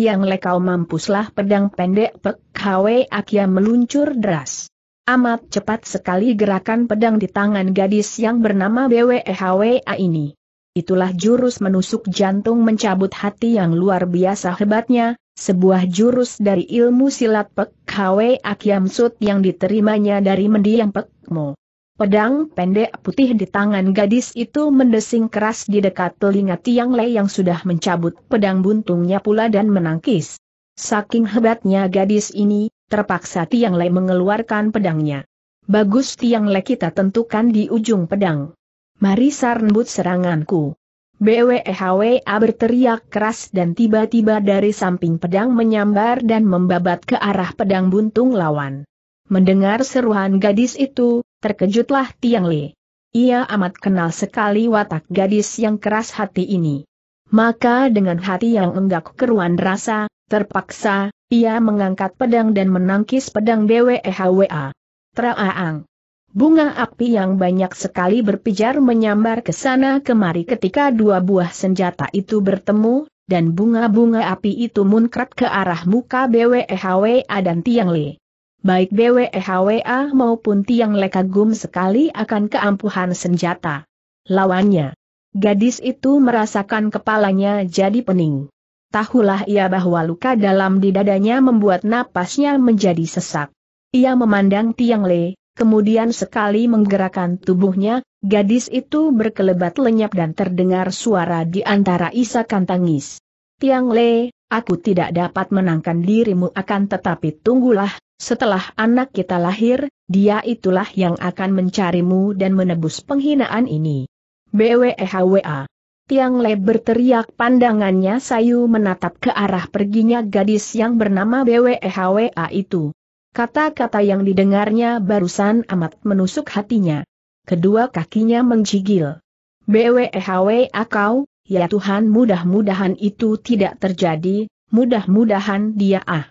Tiang lekau mampuslah pedang pendek Pek Hwe Akia meluncur deras. Amat cepat sekali gerakan pedang di tangan gadis yang bernama A e ini. Itulah jurus menusuk jantung mencabut hati yang luar biasa hebatnya, sebuah jurus dari ilmu silat Pek Hwe Akia Sut yang diterimanya dari mendiang Pek Mo. Pedang pendek putih di tangan gadis itu mendesing keras di dekat telinga Tiang Lei yang sudah mencabut pedang buntungnya pula dan menangkis. Saking hebatnya gadis ini, terpaksa Tiang Lei mengeluarkan pedangnya. Bagus Tiang Lei kita tentukan di ujung pedang. Mari sarnbut seranganku. BWEHWA berteriak keras dan tiba-tiba dari samping pedang menyambar dan membabat ke arah pedang buntung lawan. Mendengar seruan gadis itu, Terkejutlah Tiang Li. Ia amat kenal sekali watak gadis yang keras hati ini. Maka dengan hati yang enggak keruan rasa, terpaksa, ia mengangkat pedang dan menangkis pedang Bwehwa. Traaang. Bunga api yang banyak sekali berpijar menyambar ke sana kemari ketika dua buah senjata itu bertemu, dan bunga-bunga api itu munkrat ke arah muka BWEHWA dan Tiang Li baik BWEHWA maupun Tiang Le Kagum sekali akan keampuhan senjata. Lawannya. Gadis itu merasakan kepalanya jadi pening. Tahulah ia bahwa luka dalam di dadanya membuat napasnya menjadi sesak. Ia memandang Tiang Le, kemudian sekali menggerakkan tubuhnya, gadis itu berkelebat lenyap dan terdengar suara di antara isakan tangis. Tiang Le, aku tidak dapat menangkan dirimu akan tetapi tunggulah, setelah anak kita lahir, dia itulah yang akan mencarimu dan menebus penghinaan ini. BWEHWA. Tiang Le berteriak pandangannya sayu menatap ke arah perginya gadis yang bernama BWEHWA itu. Kata-kata yang didengarnya barusan amat menusuk hatinya. Kedua kakinya menjigil. BWEHWA kau, ya Tuhan mudah-mudahan itu tidak terjadi, mudah-mudahan dia ah.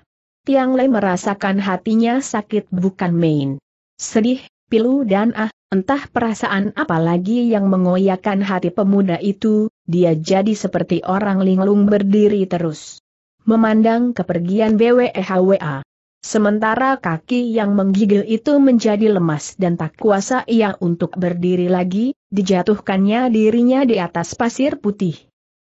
Tiang Lei merasakan hatinya sakit bukan main. Sedih, pilu dan ah, entah perasaan apa lagi yang mengoyakkan hati pemuda itu, dia jadi seperti orang linglung berdiri terus. Memandang kepergian BWEHWA. Sementara kaki yang menggigil itu menjadi lemas dan tak kuasa ia untuk berdiri lagi, dijatuhkannya dirinya di atas pasir putih.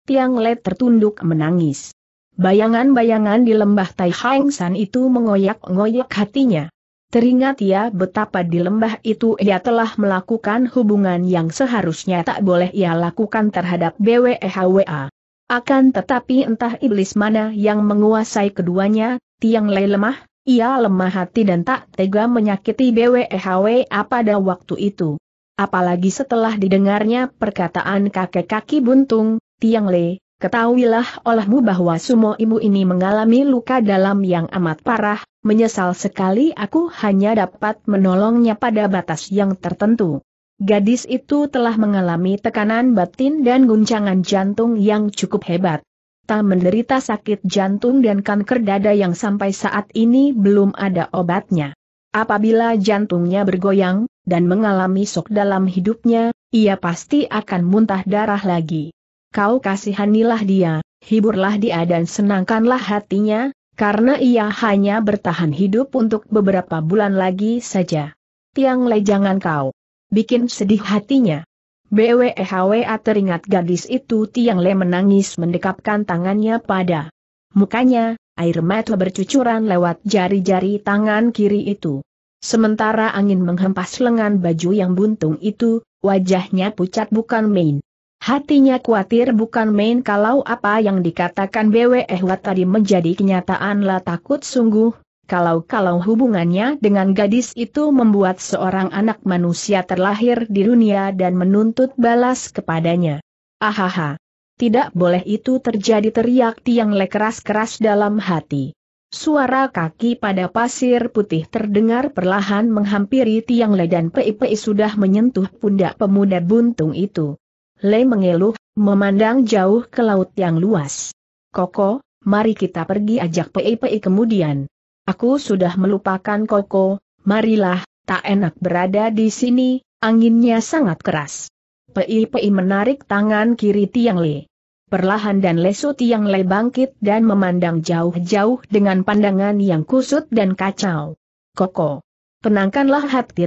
Tiang Led tertunduk menangis. Bayangan-bayangan di lembah Tai Hang San itu mengoyak-ngoyak hatinya. Teringat ia ya betapa di lembah itu ia telah melakukan hubungan yang seharusnya tak boleh ia lakukan terhadap BWEHWA. Akan tetapi entah iblis mana yang menguasai keduanya, tiang lei lemah, ia lemah hati dan tak tega menyakiti BWEHWA pada waktu itu. Apalagi setelah didengarnya perkataan kakek kaki buntung, tiang Lei Ketahuilah olehmu bahwa sumoimu ini mengalami luka dalam yang amat parah, menyesal sekali aku hanya dapat menolongnya pada batas yang tertentu. Gadis itu telah mengalami tekanan batin dan guncangan jantung yang cukup hebat. Tak menderita sakit jantung dan kanker dada yang sampai saat ini belum ada obatnya. Apabila jantungnya bergoyang, dan mengalami sok dalam hidupnya, ia pasti akan muntah darah lagi kau kasihanilah dia, hiburlah dia dan senangkanlah hatinya, karena ia hanya bertahan hidup untuk beberapa bulan lagi saja. Tiang Le jangan kau bikin sedih hatinya. BWEHWA teringat gadis itu Tiang Le menangis mendekapkan tangannya pada mukanya, air mata bercucuran lewat jari-jari tangan kiri itu. Sementara angin menghempas lengan baju yang buntung itu, wajahnya pucat bukan main. Hatinya khawatir bukan main kalau apa yang dikatakan BW Ehwat tadi menjadi kenyataan lah takut sungguh, kalau-kalau hubungannya dengan gadis itu membuat seorang anak manusia terlahir di dunia dan menuntut balas kepadanya. Ahaha. Tidak boleh itu terjadi teriak tiang le keras-keras dalam hati. Suara kaki pada pasir putih terdengar perlahan menghampiri tiang le dan pei-pei sudah menyentuh pundak pemuda buntung itu. Le mengeluh, memandang jauh ke laut yang luas. Koko, mari kita pergi ajak Pei Pei kemudian. Aku sudah melupakan Koko, marilah, tak enak berada di sini, anginnya sangat keras. Pei Pei menarik tangan kiri Tiang Le. Perlahan dan lesu Tiang Le bangkit dan memandang jauh-jauh dengan pandangan yang kusut dan kacau. Koko, tenangkanlah hati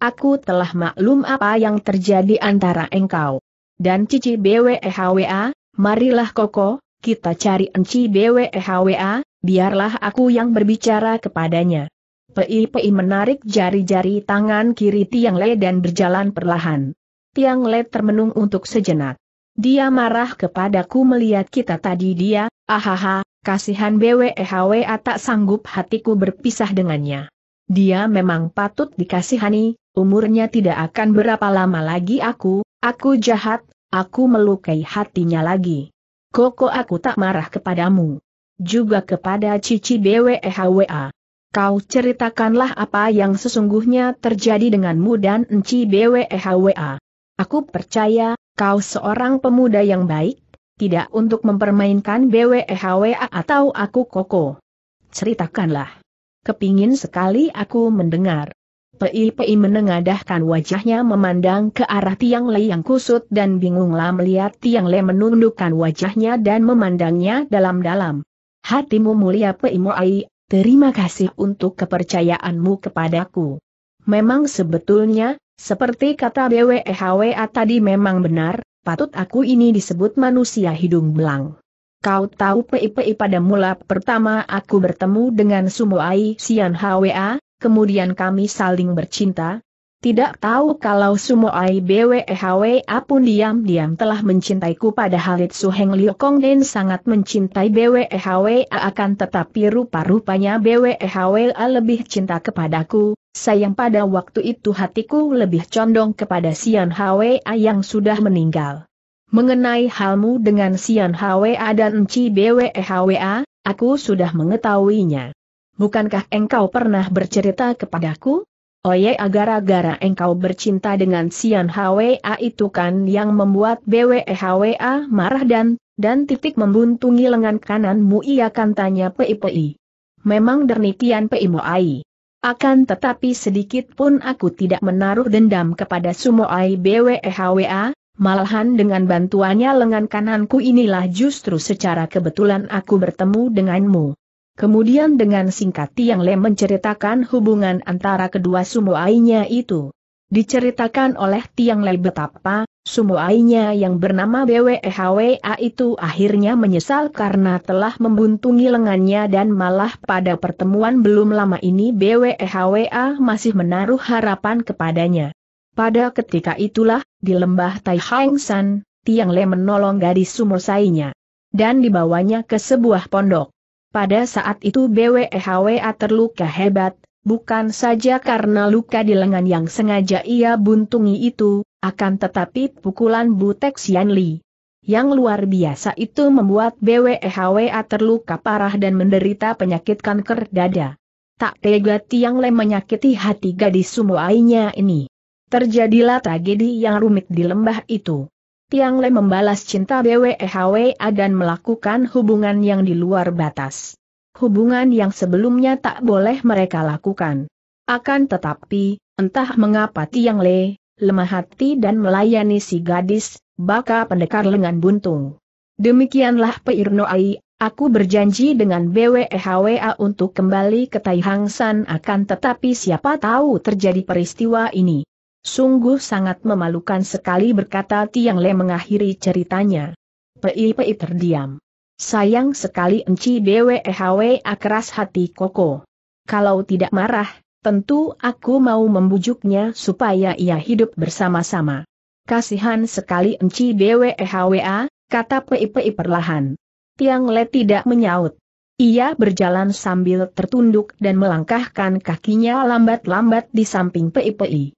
aku telah maklum apa yang terjadi antara engkau dan Cici BWEHWA, marilah Koko, kita cari Enci BWEHWA, biarlah aku yang berbicara kepadanya. Pei-pei menarik jari-jari tangan kiri Tiang Le dan berjalan perlahan. Tiang Le termenung untuk sejenak. Dia marah kepadaku melihat kita tadi dia, ahaha, kasihan BWEHWA tak sanggup hatiku berpisah dengannya. Dia memang patut dikasihani, umurnya tidak akan berapa lama lagi aku, aku jahat, aku melukai hatinya lagi. Koko aku tak marah kepadamu. Juga kepada Cici BWEHWA. Kau ceritakanlah apa yang sesungguhnya terjadi denganmu dan Enci BWEHWA. Aku percaya, kau seorang pemuda yang baik, tidak untuk mempermainkan BWEHWA atau aku koko. Ceritakanlah. Kepingin sekali aku mendengar. Pei-Pei menengadahkan wajahnya memandang ke arah Tiang Le yang kusut dan bingunglah melihat Tiang Le menundukkan wajahnya dan memandangnya dalam-dalam. Hatimu mulia Pei Moai, terima kasih untuk kepercayaanmu kepadaku. Memang sebetulnya, seperti kata BWEHWA tadi memang benar, patut aku ini disebut manusia hidung belang. Kau tahu Pei Pei pada mula pertama aku bertemu dengan Sumoai Sian HWA, kemudian kami saling bercinta, tidak tahu kalau sumo Sumoai BWEHWA pun diam-diam telah mencintaiku pada padahal Itsu Heng Kong Den sangat mencintai BWEHWA akan tetapi rupa-rupanya BWEHWA lebih cinta kepadaku, sayang pada waktu itu hatiku lebih condong kepada Sian HWA yang sudah meninggal. Mengenai halmu dengan Sian HWA dan Enci BWEHWA, aku sudah mengetahuinya bukankah engkau pernah bercerita kepadaku? Oye oh ya, agar-agara engkau bercinta dengan Sian HWA itu kan yang membuat BWEHWA marah dan, dan titik membuntungi lengan kananmu ia kan tanya PIPI. Memang Pei PIMOAI. Akan tetapi sedikit pun aku tidak menaruh dendam kepada Sumoai BWEHWA, malahan dengan bantuannya lengan kananku inilah justru secara kebetulan aku bertemu denganmu. Kemudian dengan singkat Tiang Le menceritakan hubungan antara kedua sumoainya itu. Diceritakan oleh Tiang Le betapa, sumoainya yang bernama BWEHWA itu akhirnya menyesal karena telah membuntungi lengannya dan malah pada pertemuan belum lama ini BWEHWA masih menaruh harapan kepadanya. Pada ketika itulah, di lembah Tai Hang San, Tiang Le menolong gadis sumosainya. Dan dibawanya ke sebuah pondok. Pada saat itu BWHWA terluka hebat, bukan saja karena luka di lengan yang sengaja ia buntungi itu, akan tetapi pukulan Butek Sian Li. Yang luar biasa itu membuat BWHWA terluka parah dan menderita penyakit kanker dada. Tak tega Tiang Le menyakiti hati gadis sumuainya ini. Terjadilah tragedi yang rumit di lembah itu. Tiang Le membalas cinta BWEHWA dan melakukan hubungan yang di luar batas. Hubungan yang sebelumnya tak boleh mereka lakukan. Akan tetapi, entah mengapa Tiang Le, lemah hati dan melayani si gadis, baka pendekar lengan buntung. Demikianlah Peirno Ai, aku berjanji dengan BWEHWA untuk kembali ke San akan tetapi siapa tahu terjadi peristiwa ini. Sungguh sangat memalukan sekali berkata Tiang Le mengakhiri ceritanya. Pei Pei terdiam. Sayang sekali Enci Dwehwe keras hati Koko. Kalau tidak marah, tentu aku mau membujuknya supaya ia hidup bersama-sama. Kasihan sekali Enci Dwehwa, kata Pei Pei perlahan. Tiang Le tidak menyaut. Ia berjalan sambil tertunduk dan melangkahkan kakinya lambat-lambat di samping Pei Pei.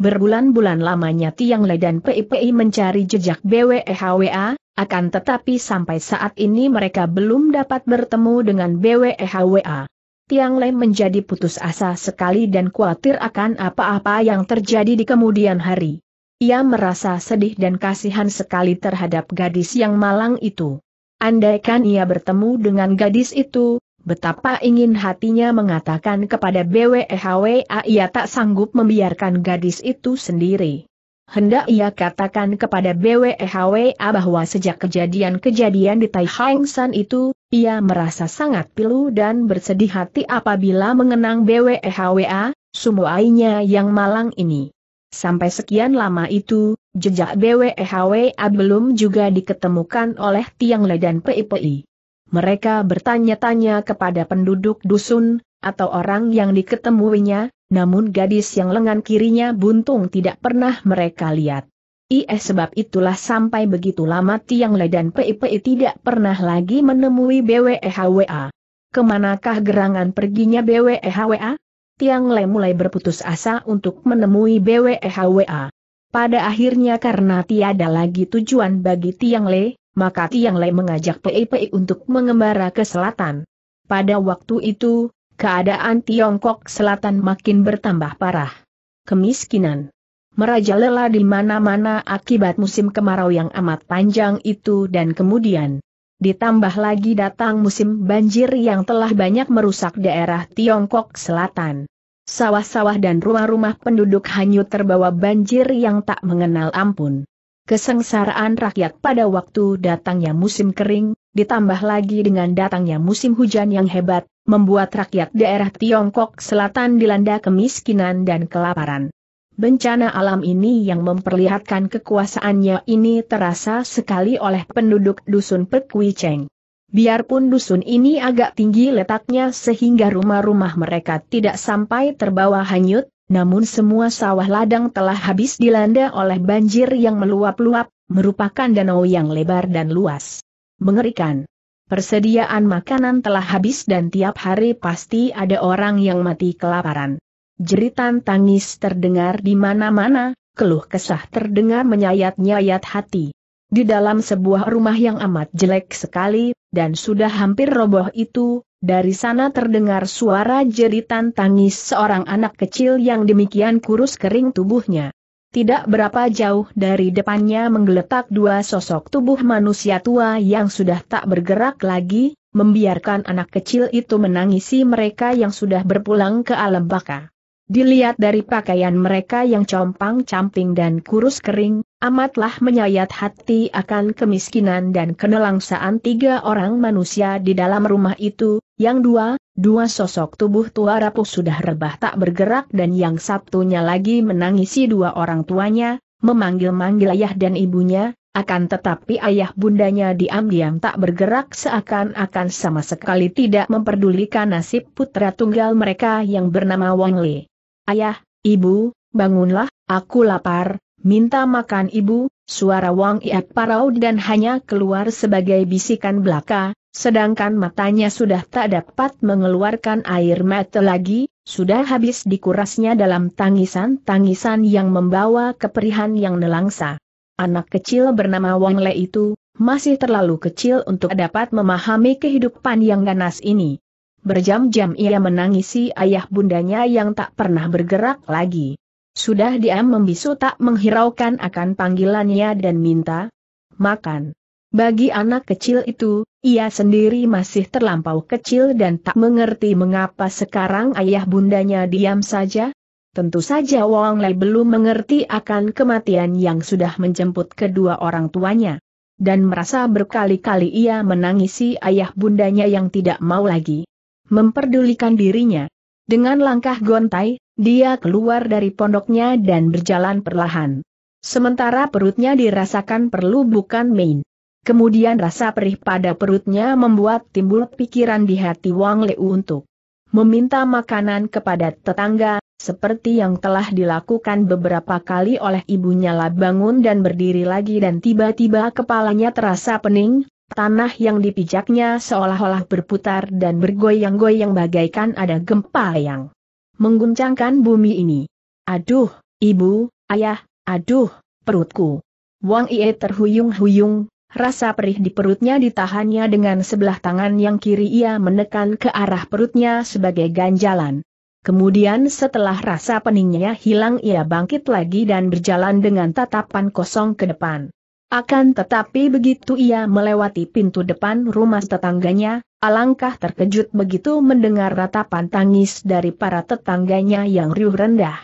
Berbulan-bulan lamanya Tiang Le dan PIPI mencari jejak BWEHWA, akan tetapi sampai saat ini mereka belum dapat bertemu dengan BWEHWA. Tiang Le menjadi putus asa sekali dan khawatir akan apa-apa yang terjadi di kemudian hari. Ia merasa sedih dan kasihan sekali terhadap gadis yang malang itu. Andaikan ia bertemu dengan gadis itu, Betapa ingin hatinya mengatakan kepada BWEHWA ah, ia tak sanggup membiarkan gadis itu sendiri. Hendak ia katakan kepada BWEHWA ah, bahwa sejak kejadian-kejadian di Tai Hang San itu, ia merasa sangat pilu dan bersedih hati apabila mengenang BWEHWA, ah, sumuainya yang malang ini. Sampai sekian lama itu, jejak BWEHWA belum juga diketemukan oleh Tiang Le dan Pei. Mereka bertanya-tanya kepada penduduk dusun, atau orang yang diketemuinya, namun gadis yang lengan kirinya buntung tidak pernah mereka lihat. Ia sebab itulah sampai begitu lama Tiang Le dan PIPI tidak pernah lagi menemui BWEHWA. Kemanakah gerangan perginya BWEHWA? Tiang Le mulai berputus asa untuk menemui BWEHWA. Pada akhirnya karena tiada lagi tujuan bagi Tiang Le, maka Tiang Lei mengajak Peipei untuk mengembara ke selatan. Pada waktu itu, keadaan Tiongkok Selatan makin bertambah parah. Kemiskinan merajalela di mana-mana akibat musim kemarau yang amat panjang itu dan kemudian ditambah lagi datang musim banjir yang telah banyak merusak daerah Tiongkok Selatan. Sawah-sawah dan rumah-rumah penduduk hanyut terbawa banjir yang tak mengenal ampun. Kesengsaraan rakyat pada waktu datangnya musim kering, ditambah lagi dengan datangnya musim hujan yang hebat, membuat rakyat daerah Tiongkok Selatan dilanda kemiskinan dan kelaparan. Bencana alam ini yang memperlihatkan kekuasaannya ini terasa sekali oleh penduduk dusun Pekwi Cheng. Biarpun dusun ini agak tinggi letaknya sehingga rumah-rumah mereka tidak sampai terbawa hanyut, namun semua sawah ladang telah habis dilanda oleh banjir yang meluap-luap, merupakan danau yang lebar dan luas. Mengerikan. Persediaan makanan telah habis dan tiap hari pasti ada orang yang mati kelaparan. Jeritan tangis terdengar di mana-mana, keluh kesah terdengar menyayat-nyayat hati. Di dalam sebuah rumah yang amat jelek sekali, dan sudah hampir roboh itu, dari sana terdengar suara jeritan tangis seorang anak kecil yang demikian kurus kering tubuhnya. Tidak berapa jauh dari depannya menggeletak dua sosok tubuh manusia tua yang sudah tak bergerak lagi, membiarkan anak kecil itu menangisi mereka yang sudah berpulang ke alam baka. Dilihat dari pakaian mereka yang compang-camping dan kurus kering, amatlah menyayat hati akan kemiskinan dan kenelangsaan tiga orang manusia di dalam rumah itu, yang dua, dua sosok tubuh tua rapuh sudah rebah tak bergerak dan yang satunya lagi menangisi dua orang tuanya, memanggil-manggil ayah dan ibunya, akan tetapi ayah bundanya diam-diam tak bergerak seakan-akan sama sekali tidak memperdulikan nasib putra tunggal mereka yang bernama Wang Li. Ayah, ibu, bangunlah, aku lapar, minta makan ibu, suara Wang Iap parau dan hanya keluar sebagai bisikan belaka, sedangkan matanya sudah tak dapat mengeluarkan air mata lagi, sudah habis dikurasnya dalam tangisan-tangisan yang membawa keperihan yang nelangsa. Anak kecil bernama Wang Le itu, masih terlalu kecil untuk dapat memahami kehidupan yang ganas ini. Berjam-jam ia menangisi ayah bundanya yang tak pernah bergerak lagi. Sudah diam membisu tak menghiraukan akan panggilannya dan minta makan. Bagi anak kecil itu, ia sendiri masih terlampau kecil dan tak mengerti mengapa sekarang ayah bundanya diam saja. Tentu saja Wang Lei belum mengerti akan kematian yang sudah menjemput kedua orang tuanya. Dan merasa berkali-kali ia menangisi ayah bundanya yang tidak mau lagi memperdulikan dirinya. Dengan langkah gontai, dia keluar dari pondoknya dan berjalan perlahan. Sementara perutnya dirasakan perlu bukan main. Kemudian rasa perih pada perutnya membuat timbul pikiran di hati Wang Leu untuk meminta makanan kepada tetangga, seperti yang telah dilakukan beberapa kali oleh ibunya lah bangun dan berdiri lagi dan tiba-tiba kepalanya terasa pening, Tanah yang dipijaknya seolah-olah berputar dan bergoyang-goyang bagaikan ada gempa yang mengguncangkan bumi ini. Aduh, ibu, ayah, aduh, perutku. Wang Ie terhuyung-huyung, rasa perih di perutnya ditahannya dengan sebelah tangan yang kiri ia menekan ke arah perutnya sebagai ganjalan. Kemudian setelah rasa peningnya hilang ia bangkit lagi dan berjalan dengan tatapan kosong ke depan. Akan tetapi begitu ia melewati pintu depan rumah tetangganya, alangkah terkejut begitu mendengar ratapan tangis dari para tetangganya yang riuh rendah.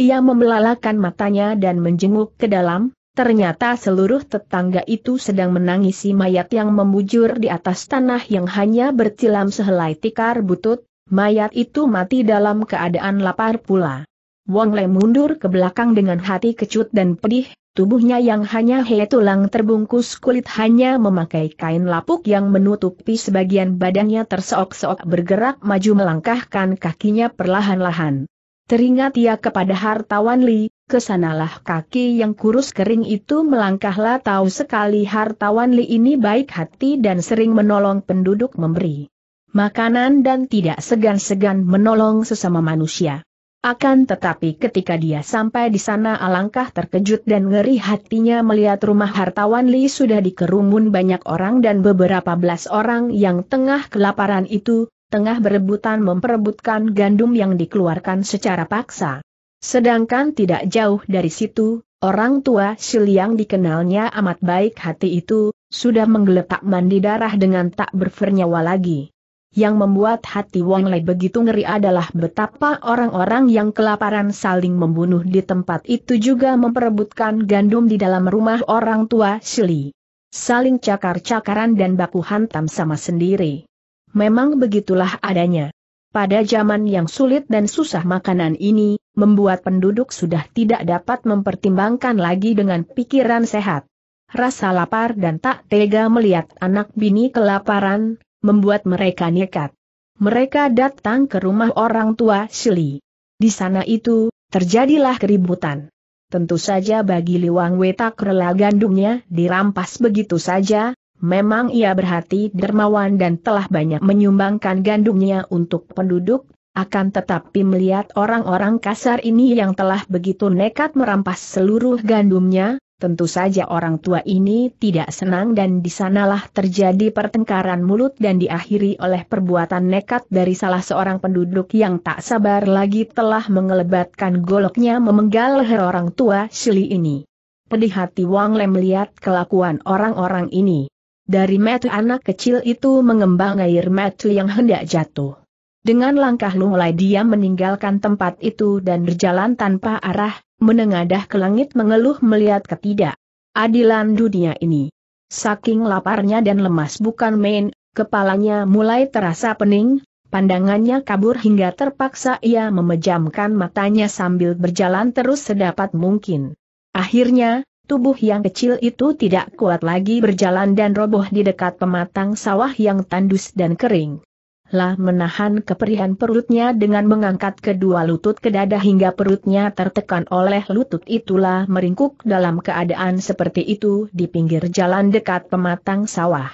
Ia membelalakan matanya dan menjenguk ke dalam, ternyata seluruh tetangga itu sedang menangisi mayat yang membujur di atas tanah yang hanya bercilam sehelai tikar butut, mayat itu mati dalam keadaan lapar pula. Wong Le mundur ke belakang dengan hati kecut dan pedih, Tubuhnya yang hanya he tulang terbungkus kulit hanya memakai kain lapuk yang menutupi sebagian badannya terseok-seok bergerak maju melangkahkan kakinya perlahan-lahan. Teringat ia kepada hartawan Li, kesanalah kaki yang kurus kering itu melangkahlah tahu sekali hartawan Li ini baik hati dan sering menolong penduduk memberi makanan dan tidak segan-segan menolong sesama manusia. Akan tetapi ketika dia sampai di sana alangkah terkejut dan ngeri hatinya melihat rumah hartawan Li sudah dikerumun banyak orang dan beberapa belas orang yang tengah kelaparan itu, tengah berebutan memperebutkan gandum yang dikeluarkan secara paksa. Sedangkan tidak jauh dari situ, orang tua Sil yang dikenalnya amat baik hati itu, sudah menggeletak mandi darah dengan tak bervernyawa lagi yang membuat hati Wang Lei begitu ngeri adalah betapa orang-orang yang kelaparan saling membunuh di tempat itu juga memperebutkan gandum di dalam rumah orang tua Shili. Saling cakar-cakaran dan baku hantam sama sendiri. Memang begitulah adanya. Pada zaman yang sulit dan susah makanan ini, membuat penduduk sudah tidak dapat mempertimbangkan lagi dengan pikiran sehat. Rasa lapar dan tak tega melihat anak bini kelaparan, membuat mereka nekat. Mereka datang ke rumah orang tua Sili. Di sana itu, terjadilah keributan. Tentu saja bagi Liwang Weta rela gandumnya dirampas begitu saja, memang ia berhati dermawan dan telah banyak menyumbangkan gandumnya untuk penduduk, akan tetapi melihat orang-orang kasar ini yang telah begitu nekat merampas seluruh gandumnya, Tentu saja orang tua ini tidak senang dan disanalah terjadi pertengkaran mulut dan diakhiri oleh perbuatan nekat dari salah seorang penduduk yang tak sabar lagi telah mengelebatkan goloknya memenggal leher orang tua Shili ini. Pedih hati Wang Lem melihat kelakuan orang-orang ini. Dari metu anak kecil itu mengembang air metu yang hendak jatuh. Dengan langkah lunglai dia meninggalkan tempat itu dan berjalan tanpa arah, menengadah ke langit mengeluh melihat ketidak adilan dunia ini. Saking laparnya dan lemas bukan main, kepalanya mulai terasa pening, pandangannya kabur hingga terpaksa ia memejamkan matanya sambil berjalan terus sedapat mungkin. Akhirnya, tubuh yang kecil itu tidak kuat lagi berjalan dan roboh di dekat pematang sawah yang tandus dan kering lah menahan keperihan perutnya dengan mengangkat kedua lutut ke dada hingga perutnya tertekan oleh lutut itulah meringkuk dalam keadaan seperti itu di pinggir jalan dekat pematang sawah.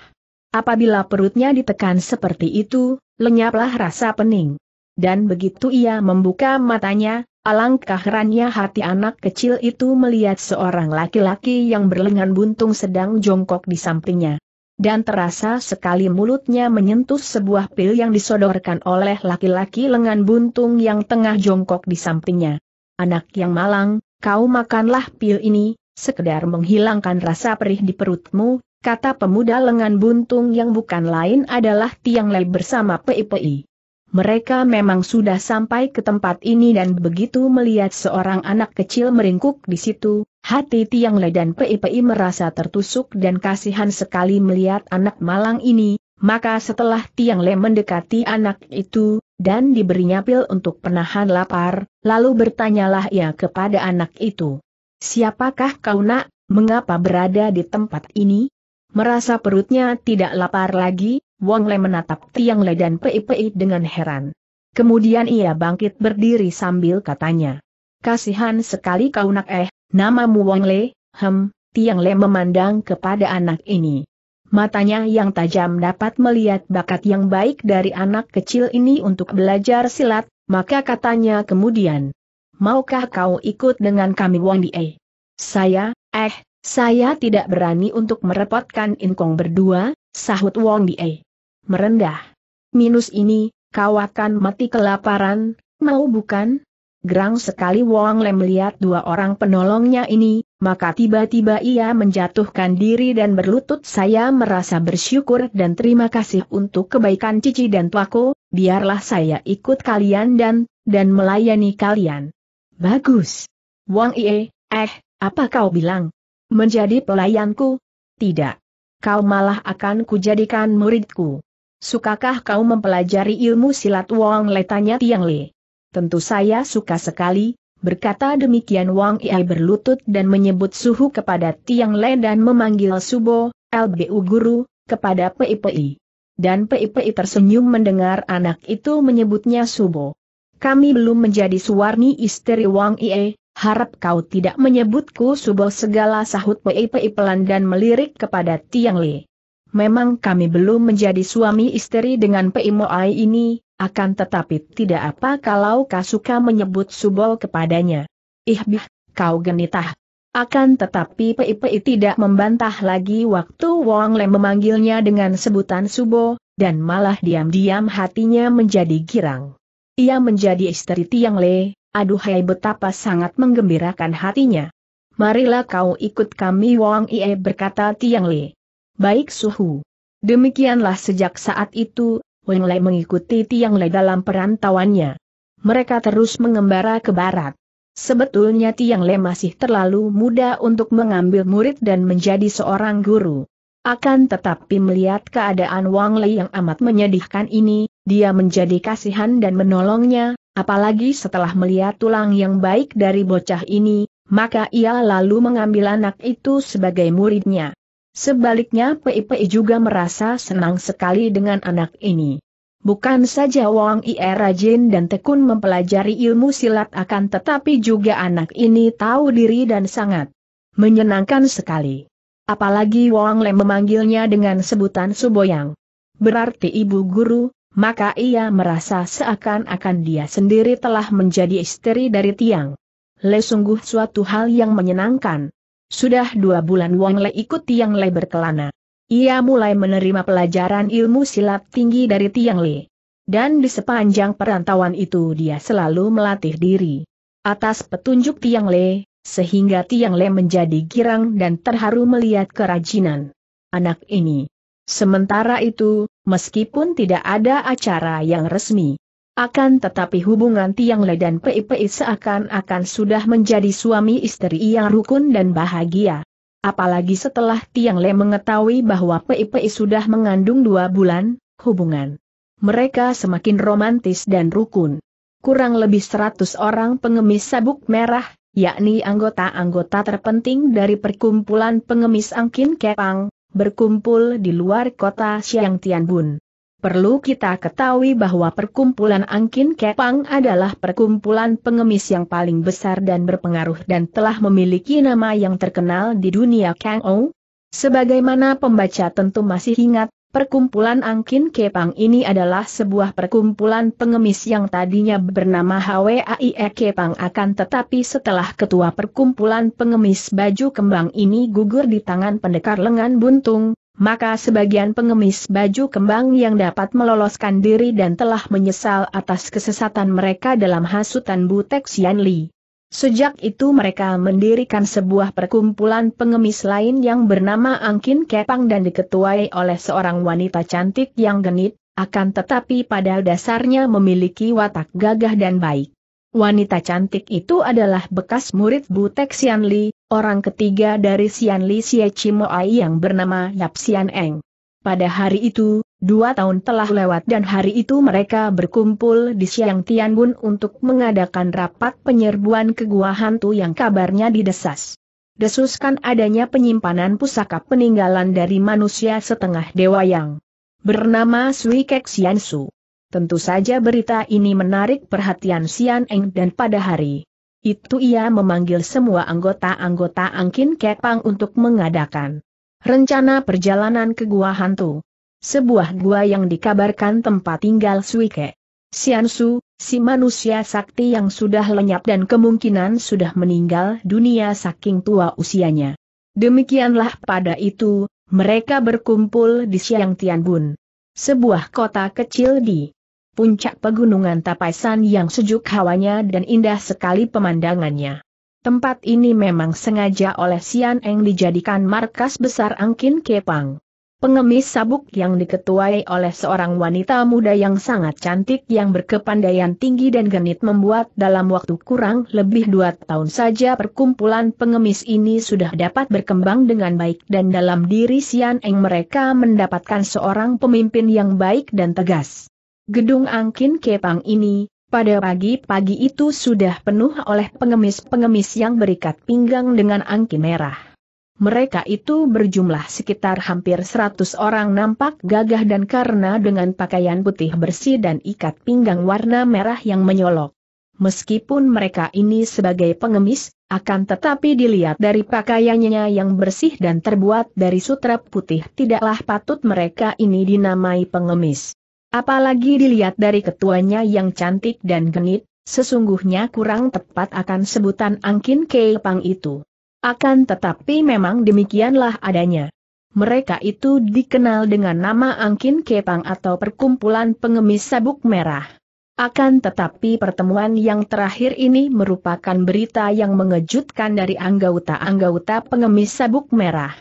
Apabila perutnya ditekan seperti itu, lenyaplah rasa pening. Dan begitu ia membuka matanya, alangkah herannya hati anak kecil itu melihat seorang laki-laki yang berlengan buntung sedang jongkok di sampingnya dan terasa sekali mulutnya menyentuh sebuah pil yang disodorkan oleh laki-laki lengan buntung yang tengah jongkok di sampingnya. Anak yang malang, kau makanlah pil ini, sekedar menghilangkan rasa perih di perutmu, kata pemuda lengan buntung yang bukan lain adalah Tiang Lei bersama Pei Pei. Mereka memang sudah sampai ke tempat ini dan begitu melihat seorang anak kecil meringkuk di situ, hati Tiang Le dan Pei-Pei merasa tertusuk dan kasihan sekali melihat anak malang ini, maka setelah Tiang Le mendekati anak itu, dan diberinya pil untuk penahan lapar, lalu bertanyalah ia kepada anak itu. Siapakah kau nak, mengapa berada di tempat ini? Merasa perutnya tidak lapar lagi, Wong Le menatap Tiang Le dan Pei Pei dengan heran. Kemudian ia bangkit berdiri sambil katanya. Kasihan sekali kau nak eh, namamu Wong Le, hem, Tiang Le memandang kepada anak ini. Matanya yang tajam dapat melihat bakat yang baik dari anak kecil ini untuk belajar silat, maka katanya kemudian. Maukah kau ikut dengan kami Wong Di eh, Saya, eh, saya tidak berani untuk merepotkan Inkong berdua, sahut Wong Di eh, merendah. Minus ini, kau akan mati kelaparan, mau bukan? Gerang sekali Wong Lem melihat dua orang penolongnya ini, maka tiba-tiba ia menjatuhkan diri dan berlutut saya merasa bersyukur dan terima kasih untuk kebaikan Cici dan Tuako, biarlah saya ikut kalian dan, dan melayani kalian. Bagus. Wang Ie, eh, apa kau bilang? Menjadi pelayanku? Tidak. Kau malah akan kujadikan muridku. Sukakah kau mempelajari ilmu silat Wang Le tanya Tiang Le. Tentu saya suka sekali, berkata demikian Wang Iai berlutut dan menyebut suhu kepada Tiang Le dan memanggil Subo, LBU Guru, kepada PIPI. Dan PIPI tersenyum mendengar anak itu menyebutnya Subo. Kami belum menjadi suwarni istri Wang Ie, harap kau tidak menyebutku Subo segala sahut PIPI pelan dan melirik kepada Tiang Le. Memang kami belum menjadi suami istri dengan Ai ini, akan tetapi tidak apa kalau Kasuka menyebut Subol kepadanya. Ih bih, kau genitah. Akan tetapi Pei Pei tidak membantah lagi waktu Wong Lem memanggilnya dengan sebutan Subo, dan malah diam-diam hatinya menjadi girang. Ia menjadi istri Tiang Le, aduhai betapa sangat menggembirakan hatinya. Marilah kau ikut kami Wong Ie berkata Tiang Le baik suhu. Demikianlah sejak saat itu, Weng Lei mengikuti Tiang Lei dalam perantauannya. Mereka terus mengembara ke barat. Sebetulnya Tiang Le masih terlalu muda untuk mengambil murid dan menjadi seorang guru. Akan tetapi melihat keadaan Wang Lei yang amat menyedihkan ini, dia menjadi kasihan dan menolongnya, apalagi setelah melihat tulang yang baik dari bocah ini, maka ia lalu mengambil anak itu sebagai muridnya. Sebaliknya Pei juga merasa senang sekali dengan anak ini. Bukan saja Wang Ie rajin dan tekun mempelajari ilmu silat akan tetapi juga anak ini tahu diri dan sangat menyenangkan sekali. Apalagi Wang Lem memanggilnya dengan sebutan Suboyang. Berarti ibu guru, maka ia merasa seakan-akan dia sendiri telah menjadi istri dari Tiang. Le sungguh suatu hal yang menyenangkan. Sudah dua bulan Wang Le ikut Tiang Le berkelana. Ia mulai menerima pelajaran ilmu silat tinggi dari Tiang Le. Dan di sepanjang perantauan itu dia selalu melatih diri. Atas petunjuk Tiang Le, sehingga Tiang Le menjadi girang dan terharu melihat kerajinan anak ini. Sementara itu, meskipun tidak ada acara yang resmi, akan tetapi hubungan Tiang Le dan Pei seakan-akan sudah menjadi suami istri yang rukun dan bahagia. Apalagi setelah Tiang Le mengetahui bahwa Pei sudah mengandung dua bulan, hubungan mereka semakin romantis dan rukun. Kurang lebih seratus orang pengemis sabuk merah, yakni anggota-anggota terpenting dari perkumpulan pengemis Angkin Kepang, berkumpul di luar kota Siang Tianbun. Perlu kita ketahui bahwa perkumpulan Angkin Kepang adalah perkumpulan pengemis yang paling besar dan berpengaruh dan telah memiliki nama yang terkenal di dunia Kang Ou. Sebagaimana pembaca tentu masih ingat, perkumpulan Angkin Kepang ini adalah sebuah perkumpulan pengemis yang tadinya bernama HWAIE Kepang akan tetapi setelah ketua perkumpulan pengemis baju kembang ini gugur di tangan pendekar lengan buntung, maka sebagian pengemis baju kembang yang dapat meloloskan diri dan telah menyesal atas kesesatan mereka dalam hasutan Butek Sian Li. Sejak itu mereka mendirikan sebuah perkumpulan pengemis lain yang bernama Angkin Kepang dan diketuai oleh seorang wanita cantik yang genit, akan tetapi pada dasarnya memiliki watak gagah dan baik. Wanita cantik itu adalah bekas murid Butek Sian Li, orang ketiga dari Sian Li Xie Ai yang bernama Yap Sian Eng. Pada hari itu, dua tahun telah lewat dan hari itu mereka berkumpul di Siang Tianbun untuk mengadakan rapat penyerbuan ke Gua Hantu yang kabarnya didesas. Desuskan adanya penyimpanan pusaka peninggalan dari manusia setengah dewa yang bernama Sui Kek Sian Su. Tentu saja berita ini menarik perhatian Sian Eng dan pada hari itu ia memanggil semua anggota-anggota Angkin Kepang untuk mengadakan rencana perjalanan ke Gua Hantu. Sebuah gua yang dikabarkan tempat tinggal Suike. Siansu, si manusia sakti yang sudah lenyap dan kemungkinan sudah meninggal dunia saking tua usianya. Demikianlah pada itu, mereka berkumpul di Siang Tianbun. Sebuah kota kecil di puncak pegunungan Tapaisan yang sejuk hawanya dan indah sekali pemandangannya. Tempat ini memang sengaja oleh Sian Eng dijadikan markas besar Angkin Kepang. Pengemis sabuk yang diketuai oleh seorang wanita muda yang sangat cantik yang berkepandaian tinggi dan genit membuat dalam waktu kurang lebih dua tahun saja perkumpulan pengemis ini sudah dapat berkembang dengan baik dan dalam diri Sian Eng mereka mendapatkan seorang pemimpin yang baik dan tegas. Gedung Angkin Kepang ini, pada pagi-pagi itu sudah penuh oleh pengemis-pengemis yang berikat pinggang dengan angkin merah. Mereka itu berjumlah sekitar hampir 100 orang nampak gagah dan karena dengan pakaian putih bersih dan ikat pinggang warna merah yang menyolok. Meskipun mereka ini sebagai pengemis, akan tetapi dilihat dari pakaiannya yang bersih dan terbuat dari sutra putih tidaklah patut mereka ini dinamai pengemis. Apalagi dilihat dari ketuanya yang cantik dan genit, sesungguhnya kurang tepat akan sebutan Angkin kepang itu. Akan tetapi memang demikianlah adanya. Mereka itu dikenal dengan nama Angkin Kepang atau Perkumpulan Pengemis Sabuk Merah. Akan tetapi pertemuan yang terakhir ini merupakan berita yang mengejutkan dari anggota-anggota pengemis sabuk merah.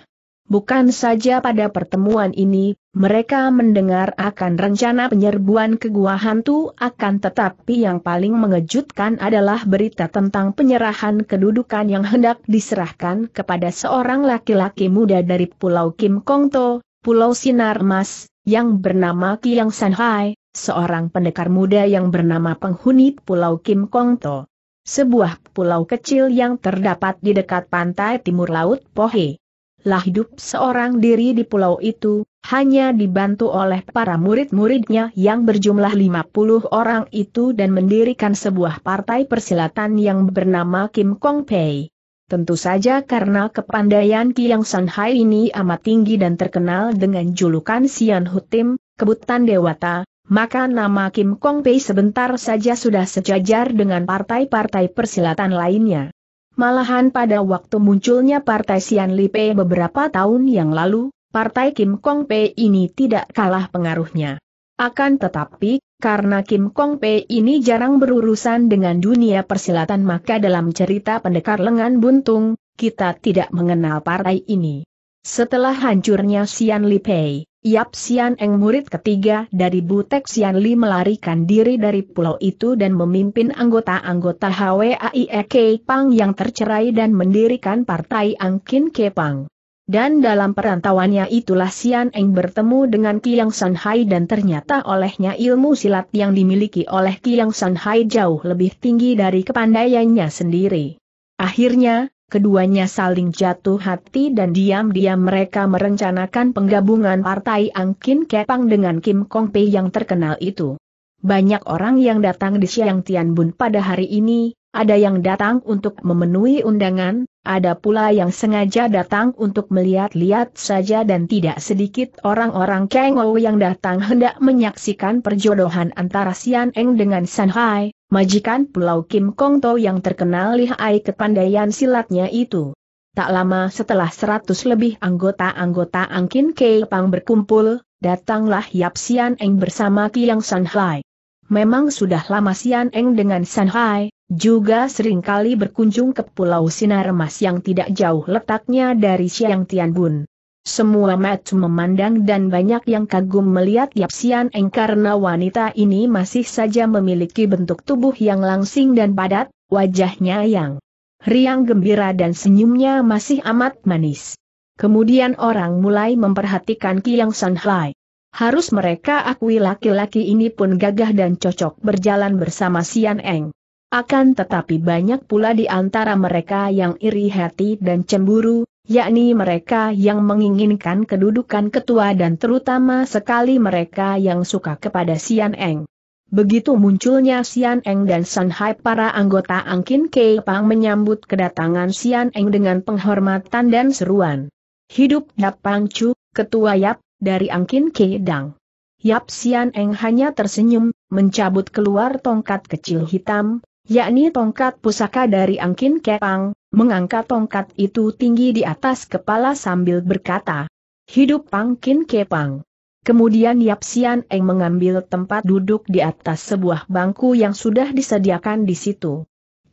Bukan saja pada pertemuan ini, mereka mendengar akan rencana penyerbuan ke Gua Hantu akan tetapi yang paling mengejutkan adalah berita tentang penyerahan kedudukan yang hendak diserahkan kepada seorang laki-laki muda dari Pulau Kim Kongto, Pulau Sinar Mas, yang bernama Kiang Sanhai, seorang pendekar muda yang bernama penghuni Pulau Kim Kongto sebuah pulau kecil yang terdapat di dekat pantai timur Laut Pohe lah hidup seorang diri di pulau itu, hanya dibantu oleh para murid-muridnya yang berjumlah 50 orang itu dan mendirikan sebuah partai persilatan yang bernama Kim Kong Pei. Tentu saja karena kepandaian Kiang Shanghai ini amat tinggi dan terkenal dengan julukan Sian Hutim, kebutan dewata, maka nama Kim Kong Pei sebentar saja sudah sejajar dengan partai-partai persilatan lainnya. Malahan pada waktu munculnya Partai Sian Lipe beberapa tahun yang lalu, Partai Kim Kong Pei ini tidak kalah pengaruhnya. Akan tetapi, karena Kim Kong Pei ini jarang berurusan dengan dunia persilatan maka dalam cerita pendekar lengan buntung, kita tidak mengenal partai ini. Setelah hancurnya Xian Li Pei, Yap Xian Eng murid ketiga dari Butek Xian Li melarikan diri dari pulau itu dan memimpin anggota-anggota HWAIE Kepang yang tercerai dan mendirikan Partai Angkin Kepang. Dan dalam perantauannya itulah Xian Eng bertemu dengan Qiang Hai dan ternyata olehnya ilmu silat yang dimiliki oleh Qiang Hai jauh lebih tinggi dari kepandaiannya sendiri. Akhirnya, keduanya saling jatuh hati dan diam-diam mereka merencanakan penggabungan partai Angkin Kepang dengan Kim Kong Pei yang terkenal itu. Banyak orang yang datang di Siang Tianbun pada hari ini, ada yang datang untuk memenuhi undangan, ada pula yang sengaja datang untuk melihat-lihat saja dan tidak sedikit orang-orang Kengou yang datang hendak menyaksikan perjodohan antara Sian Eng dengan Shanghai, majikan Pulau Kim Kong To yang terkenal lihai kepandaian silatnya itu. Tak lama setelah seratus lebih anggota-anggota Angkin Pang berkumpul, datanglah Yap Sian Eng bersama Kiang San Hai. Memang sudah lama Sian Eng dengan San Hai, juga seringkali berkunjung ke Pulau Sinar Mas yang tidak jauh letaknya dari Siang Tian Bun. Semua mata memandang dan banyak yang kagum melihat Yap Sian Eng karena wanita ini masih saja memiliki bentuk tubuh yang langsing dan padat, wajahnya yang riang gembira dan senyumnya masih amat manis. Kemudian orang mulai memperhatikan Kiang Hai. Harus mereka akui laki-laki ini pun gagah dan cocok berjalan bersama Sian Eng. Akan tetapi banyak pula di antara mereka yang iri hati dan cemburu, yakni mereka yang menginginkan kedudukan ketua dan terutama sekali mereka yang suka kepada Sian Eng. Begitu munculnya Sian Eng dan Shanghai, para anggota Angkin Kei Pang menyambut kedatangan Sian Eng dengan penghormatan dan seruan. Hidup Yap Pang Chu, Ketua Yap, dari Angkin Kei Dang. Yap Sian Eng hanya tersenyum, mencabut keluar tongkat kecil hitam, yakni tongkat pusaka dari Angkin Kei Pang, mengangkat tongkat itu tinggi di atas kepala sambil berkata, Hidup Pangkin Kepang. Kemudian Yap Sian Eng mengambil tempat duduk di atas sebuah bangku yang sudah disediakan di situ.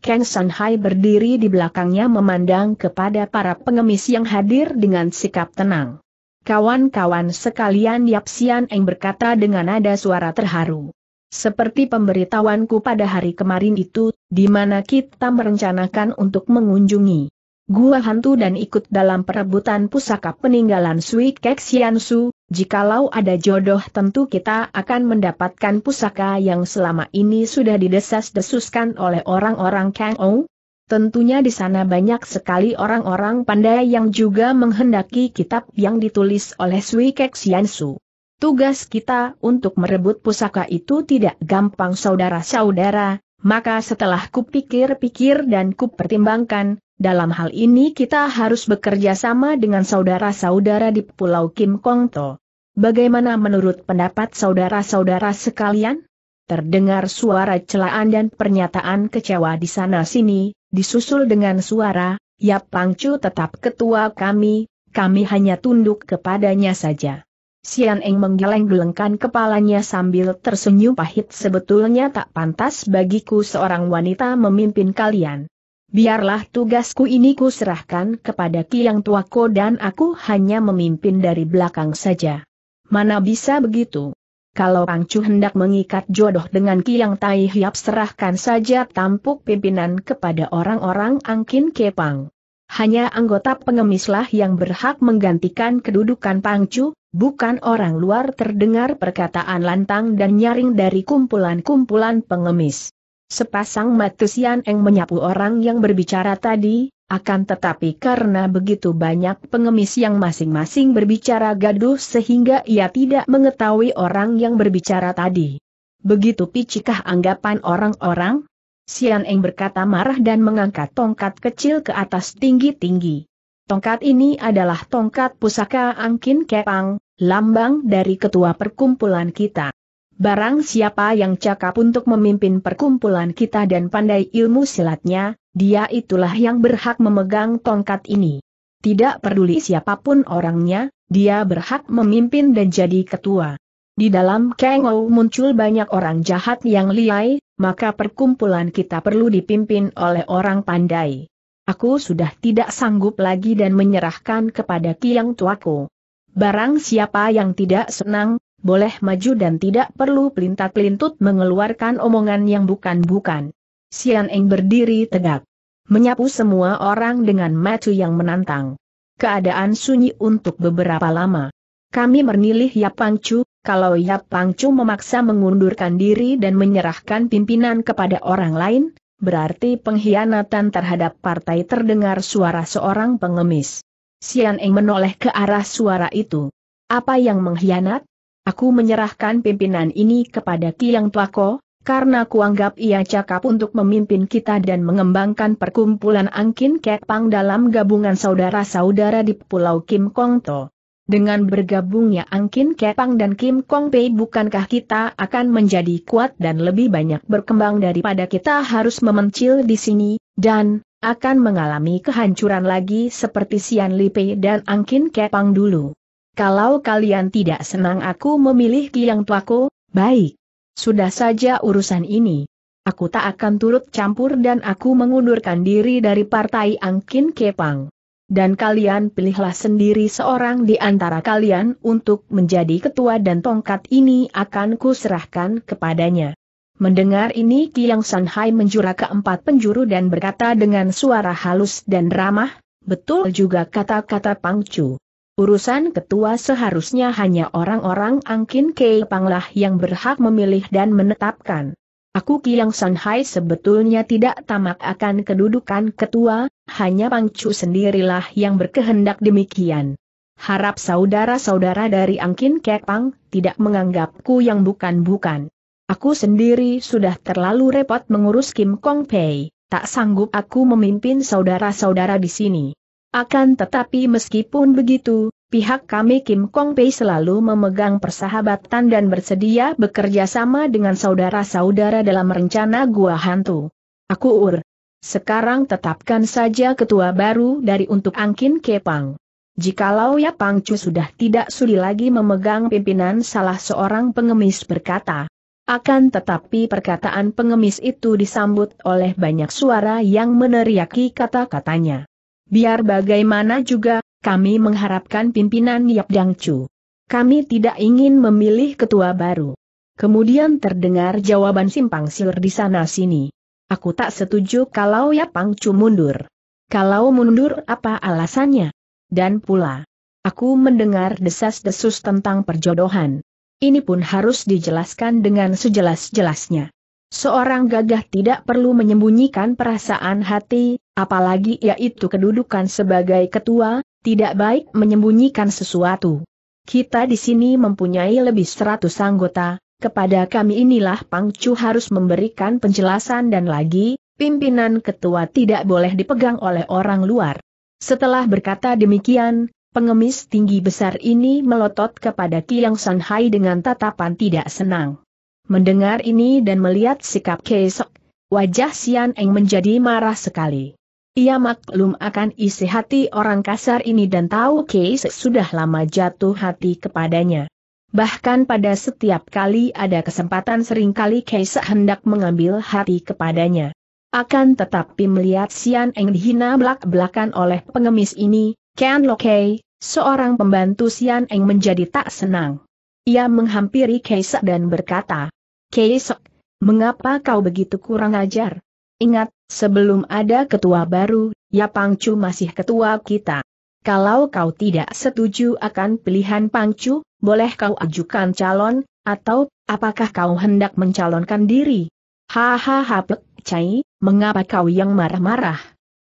Kang Sanhai berdiri di belakangnya memandang kepada para pengemis yang hadir dengan sikap tenang. Kawan-kawan sekalian Yap Sian Eng berkata dengan nada suara terharu. Seperti pemberitahuanku pada hari kemarin itu, di mana kita merencanakan untuk mengunjungi Gua Hantu dan ikut dalam perebutan pusaka peninggalan Sui Kek Su, jikalau ada jodoh tentu kita akan mendapatkan pusaka yang selama ini sudah didesas-desuskan oleh orang-orang Kang Ou. Tentunya di sana banyak sekali orang-orang pandai yang juga menghendaki kitab yang ditulis oleh Sui Kek Su. Tugas kita untuk merebut pusaka itu tidak gampang saudara-saudara, maka setelah kupikir-pikir dan kupertimbangkan, dalam hal ini kita harus bekerja sama dengan saudara-saudara di Pulau Kim Kong To. Bagaimana menurut pendapat saudara-saudara sekalian? Terdengar suara celaan dan pernyataan kecewa di sana-sini, disusul dengan suara, Ya Pangcu tetap ketua kami, kami hanya tunduk kepadanya saja. Sian Eng menggeleng-gelengkan kepalanya sambil tersenyum pahit sebetulnya tak pantas bagiku seorang wanita memimpin kalian. Biarlah tugasku ini ku serahkan kepada Kiang Tuako dan aku hanya memimpin dari belakang saja. Mana bisa begitu? Kalau Pangcu hendak mengikat jodoh dengan Kiang Tai Hiap serahkan saja tampuk pimpinan kepada orang-orang Angkin Kepang. Hanya anggota pengemislah yang berhak menggantikan kedudukan Pangcu, bukan orang luar terdengar perkataan lantang dan nyaring dari kumpulan-kumpulan pengemis. Sepasang mata Sian Eng menyapu orang yang berbicara tadi, akan tetapi karena begitu banyak pengemis yang masing-masing berbicara gaduh sehingga ia tidak mengetahui orang yang berbicara tadi. Begitu picikah anggapan orang-orang, Sian Eng berkata marah dan mengangkat tongkat kecil ke atas tinggi-tinggi. Tongkat ini adalah tongkat pusaka Angkin Kepang, lambang dari ketua perkumpulan kita. Barang siapa yang cakap untuk memimpin perkumpulan kita dan pandai ilmu silatnya, dia itulah yang berhak memegang tongkat ini. Tidak peduli siapapun orangnya, dia berhak memimpin dan jadi ketua. Di dalam Kangou muncul banyak orang jahat yang liai, maka perkumpulan kita perlu dipimpin oleh orang pandai. Aku sudah tidak sanggup lagi dan menyerahkan kepada Kiang Tuaku. Barang siapa yang tidak senang, boleh maju dan tidak perlu pelintat-pelintut mengeluarkan omongan yang bukan-bukan. Sian Eng berdiri tegak. Menyapu semua orang dengan mata yang menantang. Keadaan sunyi untuk beberapa lama. Kami memilih Yap Pangcu, kalau Yap Pangcu memaksa mengundurkan diri dan menyerahkan pimpinan kepada orang lain, berarti pengkhianatan terhadap partai terdengar suara seorang pengemis. Sian Eng menoleh ke arah suara itu. Apa yang mengkhianat? Aku menyerahkan pimpinan ini kepada Kiang Tuako, karena kuanggap ia cakap untuk memimpin kita dan mengembangkan perkumpulan Angkin Kepang dalam gabungan saudara-saudara di Pulau Kim Kong To. Dengan bergabungnya Angkin Kepang dan Kim Kong Pei bukankah kita akan menjadi kuat dan lebih banyak berkembang daripada kita harus memencil di sini, dan akan mengalami kehancuran lagi seperti Sian Li Pei dan Angkin Kepang dulu. Kalau kalian tidak senang aku memilih Kiang Tuako, baik. Sudah saja urusan ini. Aku tak akan turut campur dan aku mengundurkan diri dari partai Angkin Kepang. Dan kalian pilihlah sendiri seorang di antara kalian untuk menjadi ketua dan tongkat ini akan kuserahkan kepadanya. Mendengar ini Kiang Sanhai menjura keempat empat penjuru dan berkata dengan suara halus dan ramah, betul juga kata-kata Pangcu. Urusan ketua seharusnya hanya orang-orang Angkin Kei Panglah yang berhak memilih dan menetapkan. Aku Kiang Sanhai sebetulnya tidak tamak akan kedudukan ketua, hanya Pangcu sendirilah yang berkehendak demikian. Harap saudara-saudara dari Angkin Kepang tidak menganggapku yang bukan-bukan. Aku sendiri sudah terlalu repot mengurus Kim Kong Pei, tak sanggup aku memimpin saudara-saudara di sini. Akan tetapi meskipun begitu, Pihak kami Kim Kong Pei selalu memegang persahabatan dan bersedia bekerja sama dengan saudara-saudara dalam rencana gua hantu. Aku ur. Sekarang tetapkan saja ketua baru dari untuk Angkin Kepang. Jikalau Ya Pangcu sudah tidak sudi lagi memegang pimpinan salah seorang pengemis berkata. Akan tetapi perkataan pengemis itu disambut oleh banyak suara yang meneriaki kata-katanya. Biar bagaimana juga, kami mengharapkan pimpinan Yap Dangcu. Kami tidak ingin memilih ketua baru. Kemudian terdengar jawaban simpang siur di sana-sini. Aku tak setuju kalau Yap Pangcu mundur. Kalau mundur apa alasannya? Dan pula, aku mendengar desas-desus tentang perjodohan. Ini pun harus dijelaskan dengan sejelas-jelasnya. Seorang gagah tidak perlu menyembunyikan perasaan hati, apalagi yaitu kedudukan sebagai ketua, tidak baik menyembunyikan sesuatu. Kita di sini mempunyai lebih seratus anggota, kepada kami inilah Pangcu harus memberikan penjelasan dan lagi, pimpinan ketua tidak boleh dipegang oleh orang luar. Setelah berkata demikian, pengemis tinggi besar ini melotot kepada Kiang Sanhai dengan tatapan tidak senang. Mendengar ini dan melihat sikap Kesok, wajah Sian Eng menjadi marah sekali. Ia maklum akan isi hati orang kasar ini dan tahu Keis sudah lama jatuh hati kepadanya. Bahkan pada setiap kali ada kesempatan seringkali Keis hendak mengambil hati kepadanya. Akan tetapi melihat Sian Eng dihina belak-belakan oleh pengemis ini, Ken Kei, seorang pembantu Sian Eng menjadi tak senang. Ia menghampiri Case dan berkata, Keisok, mengapa kau begitu kurang ajar? Ingat, sebelum ada ketua baru, ya Pangcu masih ketua kita. Kalau kau tidak setuju akan pilihan Pangcu, boleh kau ajukan calon, atau apakah kau hendak mencalonkan diri? Hahaha Pek Cai, mengapa kau yang marah-marah?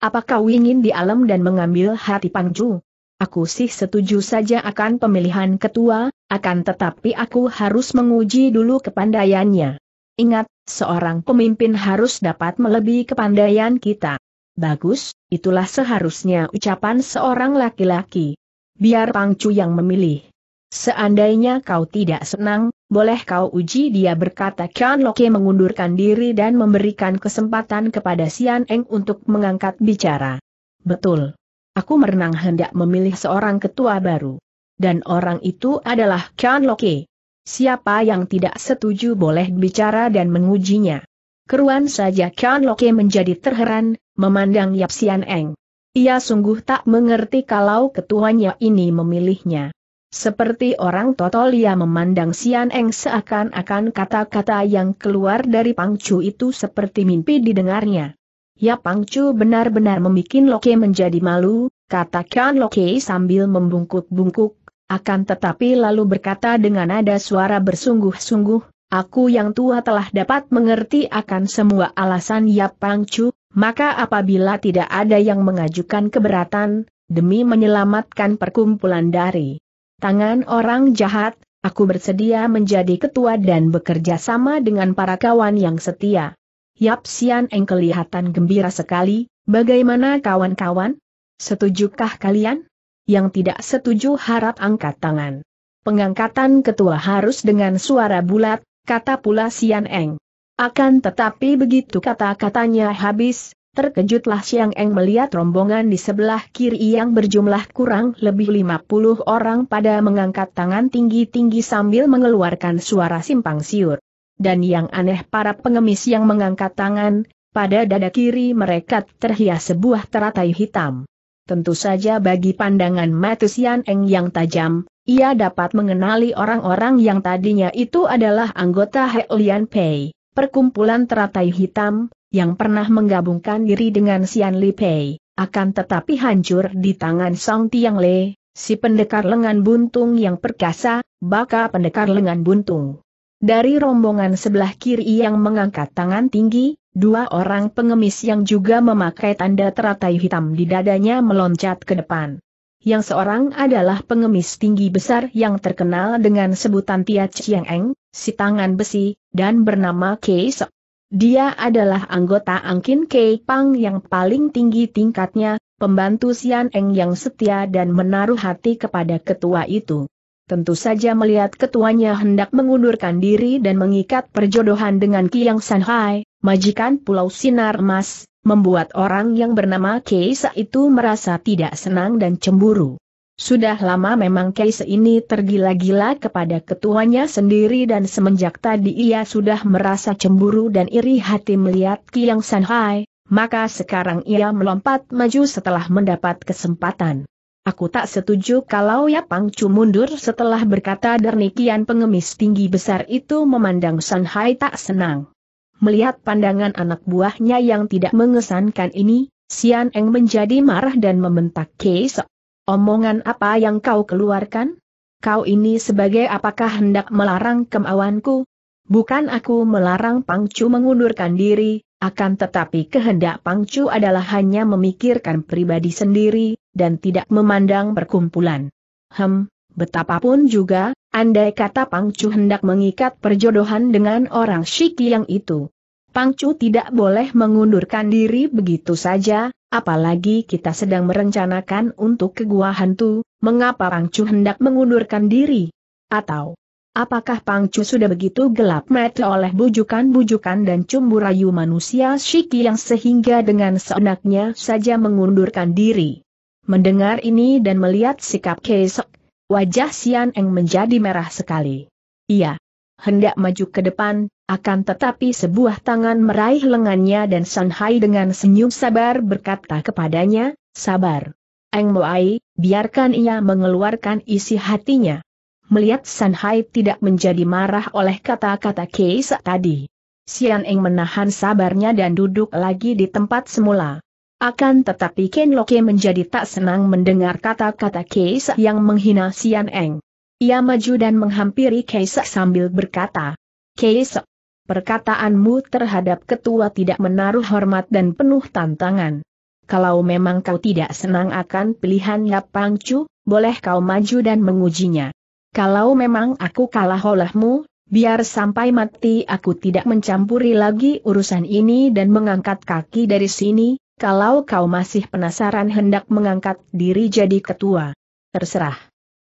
Apakah kau ingin di alam dan mengambil hati Pangcu? Aku sih setuju saja akan pemilihan ketua, akan tetapi aku harus menguji dulu kepandaiannya. Ingat, seorang pemimpin harus dapat melebihi kepandaian kita. Bagus, itulah seharusnya ucapan seorang laki-laki. Biar Pangcu yang memilih. Seandainya kau tidak senang, boleh kau uji dia berkata Kian Loke mengundurkan diri dan memberikan kesempatan kepada Sian Eng untuk mengangkat bicara. Betul. Aku merenang hendak memilih seorang ketua baru. Dan orang itu adalah Kian Loke. Siapa yang tidak setuju boleh bicara dan mengujinya. Keruan saja Kian Loke menjadi terheran, memandang Yap Sian Eng. Ia sungguh tak mengerti kalau ketuanya ini memilihnya. Seperti orang totol ia memandang Sian Eng seakan-akan kata-kata yang keluar dari Pang Chu itu seperti mimpi didengarnya. Ya Pang Chu benar-benar membuat Loke menjadi malu, kata Kian Loke sambil membungkuk-bungkuk, akan tetapi lalu berkata dengan nada suara bersungguh-sungguh, aku yang tua telah dapat mengerti akan semua alasan Yap Pangcu, maka apabila tidak ada yang mengajukan keberatan, demi menyelamatkan perkumpulan dari tangan orang jahat, aku bersedia menjadi ketua dan bekerja sama dengan para kawan yang setia. Yap Sian Eng kelihatan gembira sekali, bagaimana kawan-kawan? Setujukah kalian? yang tidak setuju harap angkat tangan. Pengangkatan ketua harus dengan suara bulat, kata pula Sian Eng. Akan tetapi begitu kata-katanya habis, terkejutlah Siang Eng melihat rombongan di sebelah kiri yang berjumlah kurang lebih 50 orang pada mengangkat tangan tinggi-tinggi sambil mengeluarkan suara simpang siur. Dan yang aneh para pengemis yang mengangkat tangan, pada dada kiri mereka terhias sebuah teratai hitam. Tentu saja bagi pandangan Matusian Eng yang tajam, ia dapat mengenali orang-orang yang tadinya itu adalah anggota Helian Pei, perkumpulan teratai hitam, yang pernah menggabungkan diri dengan Sian Li Pei, akan tetapi hancur di tangan Song Tiang Le, si pendekar lengan buntung yang perkasa, baka pendekar lengan buntung. Dari rombongan sebelah kiri yang mengangkat tangan tinggi, Dua orang pengemis yang juga memakai tanda teratai hitam di dadanya meloncat ke depan. Yang seorang adalah pengemis tinggi besar yang terkenal dengan sebutan Tia Chiang Eng, si tangan besi, dan bernama Kei Sok. Dia adalah anggota Angkin Kei Pang yang paling tinggi tingkatnya, pembantu Sian Eng yang setia dan menaruh hati kepada ketua itu tentu saja melihat ketuanya hendak mengundurkan diri dan mengikat perjodohan dengan Kiang Sanhai, majikan Pulau Sinar Emas, membuat orang yang bernama Keisa itu merasa tidak senang dan cemburu. Sudah lama memang Keisa ini tergila-gila kepada ketuanya sendiri dan semenjak tadi ia sudah merasa cemburu dan iri hati melihat Kiang Sanhai, maka sekarang ia melompat maju setelah mendapat kesempatan. Aku tak setuju kalau ya Chu mundur setelah berkata Dernikian pengemis tinggi besar itu memandang Shanghai tak senang. Melihat pandangan anak buahnya yang tidak mengesankan ini, Sian Eng menjadi marah dan membentak Keisok. Omongan apa yang kau keluarkan? Kau ini sebagai apakah hendak melarang kemauanku? Bukan aku melarang Pangcu mengundurkan diri, akan tetapi kehendak Pangcu adalah hanya memikirkan pribadi sendiri, dan tidak memandang perkumpulan. Hem, betapapun juga, andai kata Pangcu hendak mengikat perjodohan dengan orang Shiki yang itu. Pangcu tidak boleh mengundurkan diri begitu saja, apalagi kita sedang merencanakan untuk ke gua hantu, mengapa Pangcu hendak mengundurkan diri? Atau, apakah Pangcu sudah begitu gelap mata oleh bujukan-bujukan dan cumbu rayu manusia Shiki yang sehingga dengan seenaknya saja mengundurkan diri? Mendengar ini dan melihat sikap Keisok, wajah Sian Eng menjadi merah sekali. Ia Hendak maju ke depan, akan tetapi sebuah tangan meraih lengannya dan Sanhai dengan senyum sabar berkata kepadanya, sabar. Eng Moai, biarkan ia mengeluarkan isi hatinya. Melihat Sanhai tidak menjadi marah oleh kata-kata Kesek tadi. Sian Eng menahan sabarnya dan duduk lagi di tempat semula. Akan tetapi Ken Loke menjadi tak senang mendengar kata-kata Keisa yang menghina Sian Eng. Ia maju dan menghampiri Keisa sambil berkata, Keisa, perkataanmu terhadap ketua tidak menaruh hormat dan penuh tantangan. Kalau memang kau tidak senang akan pilihan Yap Pangcu, boleh kau maju dan mengujinya. Kalau memang aku kalah olehmu, biar sampai mati aku tidak mencampuri lagi urusan ini dan mengangkat kaki dari sini, kalau kau masih penasaran hendak mengangkat diri jadi ketua. Terserah.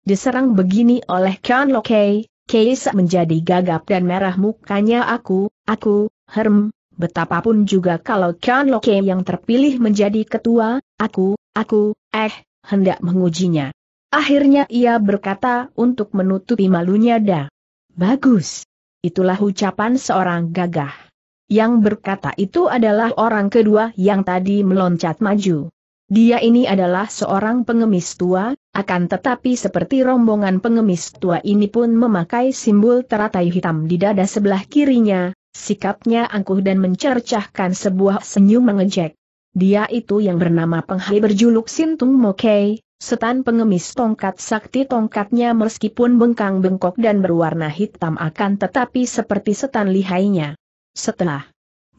Diserang begini oleh Kan Lokei, Keisa menjadi gagap dan merah mukanya aku, aku, Herm, betapapun juga kalau Kan Lokei yang terpilih menjadi ketua, aku, aku, eh, hendak mengujinya. Akhirnya ia berkata untuk menutupi malunya dah. Bagus. Itulah ucapan seorang gagah. Yang berkata itu adalah orang kedua yang tadi meloncat maju. Dia ini adalah seorang pengemis tua, akan tetapi seperti rombongan pengemis tua ini pun memakai simbol teratai hitam di dada sebelah kirinya, sikapnya angkuh dan mencercahkan sebuah senyum mengejek. Dia itu yang bernama Penghai berjuluk Sintung Mokei, setan pengemis tongkat sakti tongkatnya meskipun bengkang bengkok dan berwarna hitam akan tetapi seperti setan lihainya. Setelah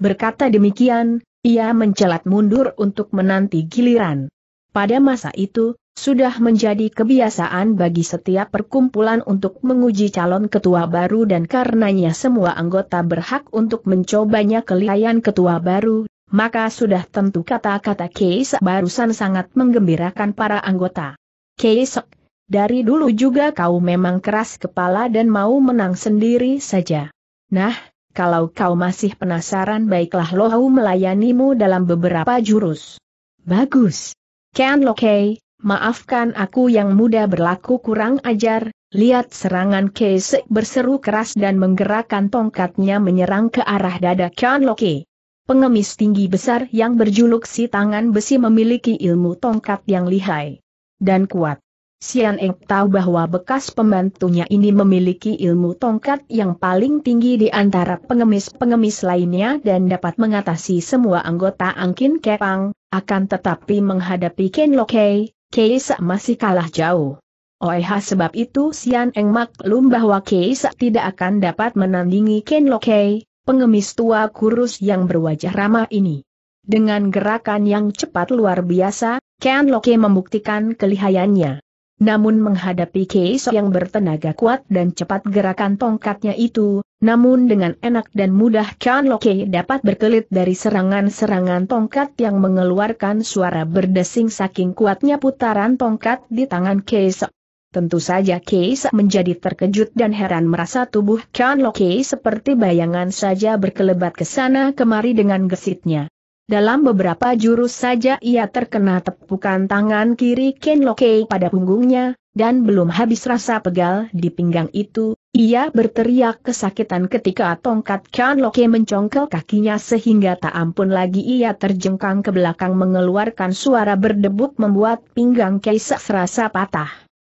berkata demikian, ia mencelat mundur untuk menanti giliran. Pada masa itu, sudah menjadi kebiasaan bagi setiap perkumpulan untuk menguji calon ketua baru dan karenanya semua anggota berhak untuk mencobanya kelihayan ketua baru, maka sudah tentu kata-kata Keisek barusan sangat menggembirakan para anggota. Keisek, dari dulu juga kau memang keras kepala dan mau menang sendiri saja. Nah, kalau kau masih penasaran baiklah Lohau melayanimu dalam beberapa jurus. Bagus. Ken Lokei, maafkan aku yang muda berlaku kurang ajar, lihat serangan Keisek berseru keras dan menggerakkan tongkatnya menyerang ke arah dada Ken Lokei. Pengemis tinggi besar yang berjuluk si tangan besi memiliki ilmu tongkat yang lihai dan kuat. Sian Eng tahu bahwa bekas pembantunya ini memiliki ilmu tongkat yang paling tinggi di antara pengemis-pengemis lainnya dan dapat mengatasi semua anggota Angkin Kepang, akan tetapi menghadapi Ken Lokei, Keisa masih kalah jauh. Oeha sebab itu Sian Eng maklum bahwa Keisa tidak akan dapat menandingi Ken Lokei, pengemis tua kurus yang berwajah ramah ini. Dengan gerakan yang cepat luar biasa, Ken Loke membuktikan kelihayannya. Namun menghadapi Keiso yang bertenaga kuat dan cepat gerakan tongkatnya itu, namun dengan enak dan mudah Chan Loke dapat berkelit dari serangan-serangan tongkat yang mengeluarkan suara berdesing saking kuatnya putaran tongkat di tangan Keiso. Tentu saja Keiso menjadi terkejut dan heran merasa tubuh Chan Loke seperti bayangan saja berkelebat ke sana kemari dengan gesitnya. Dalam beberapa jurus saja ia terkena tepukan tangan kiri Ken Lokei pada punggungnya, dan belum habis rasa pegal di pinggang itu, ia berteriak kesakitan ketika tongkat Ken Lokei mencongkel kakinya sehingga tak ampun lagi ia terjengkang ke belakang mengeluarkan suara berdebuk membuat pinggang Keisak serasa patah.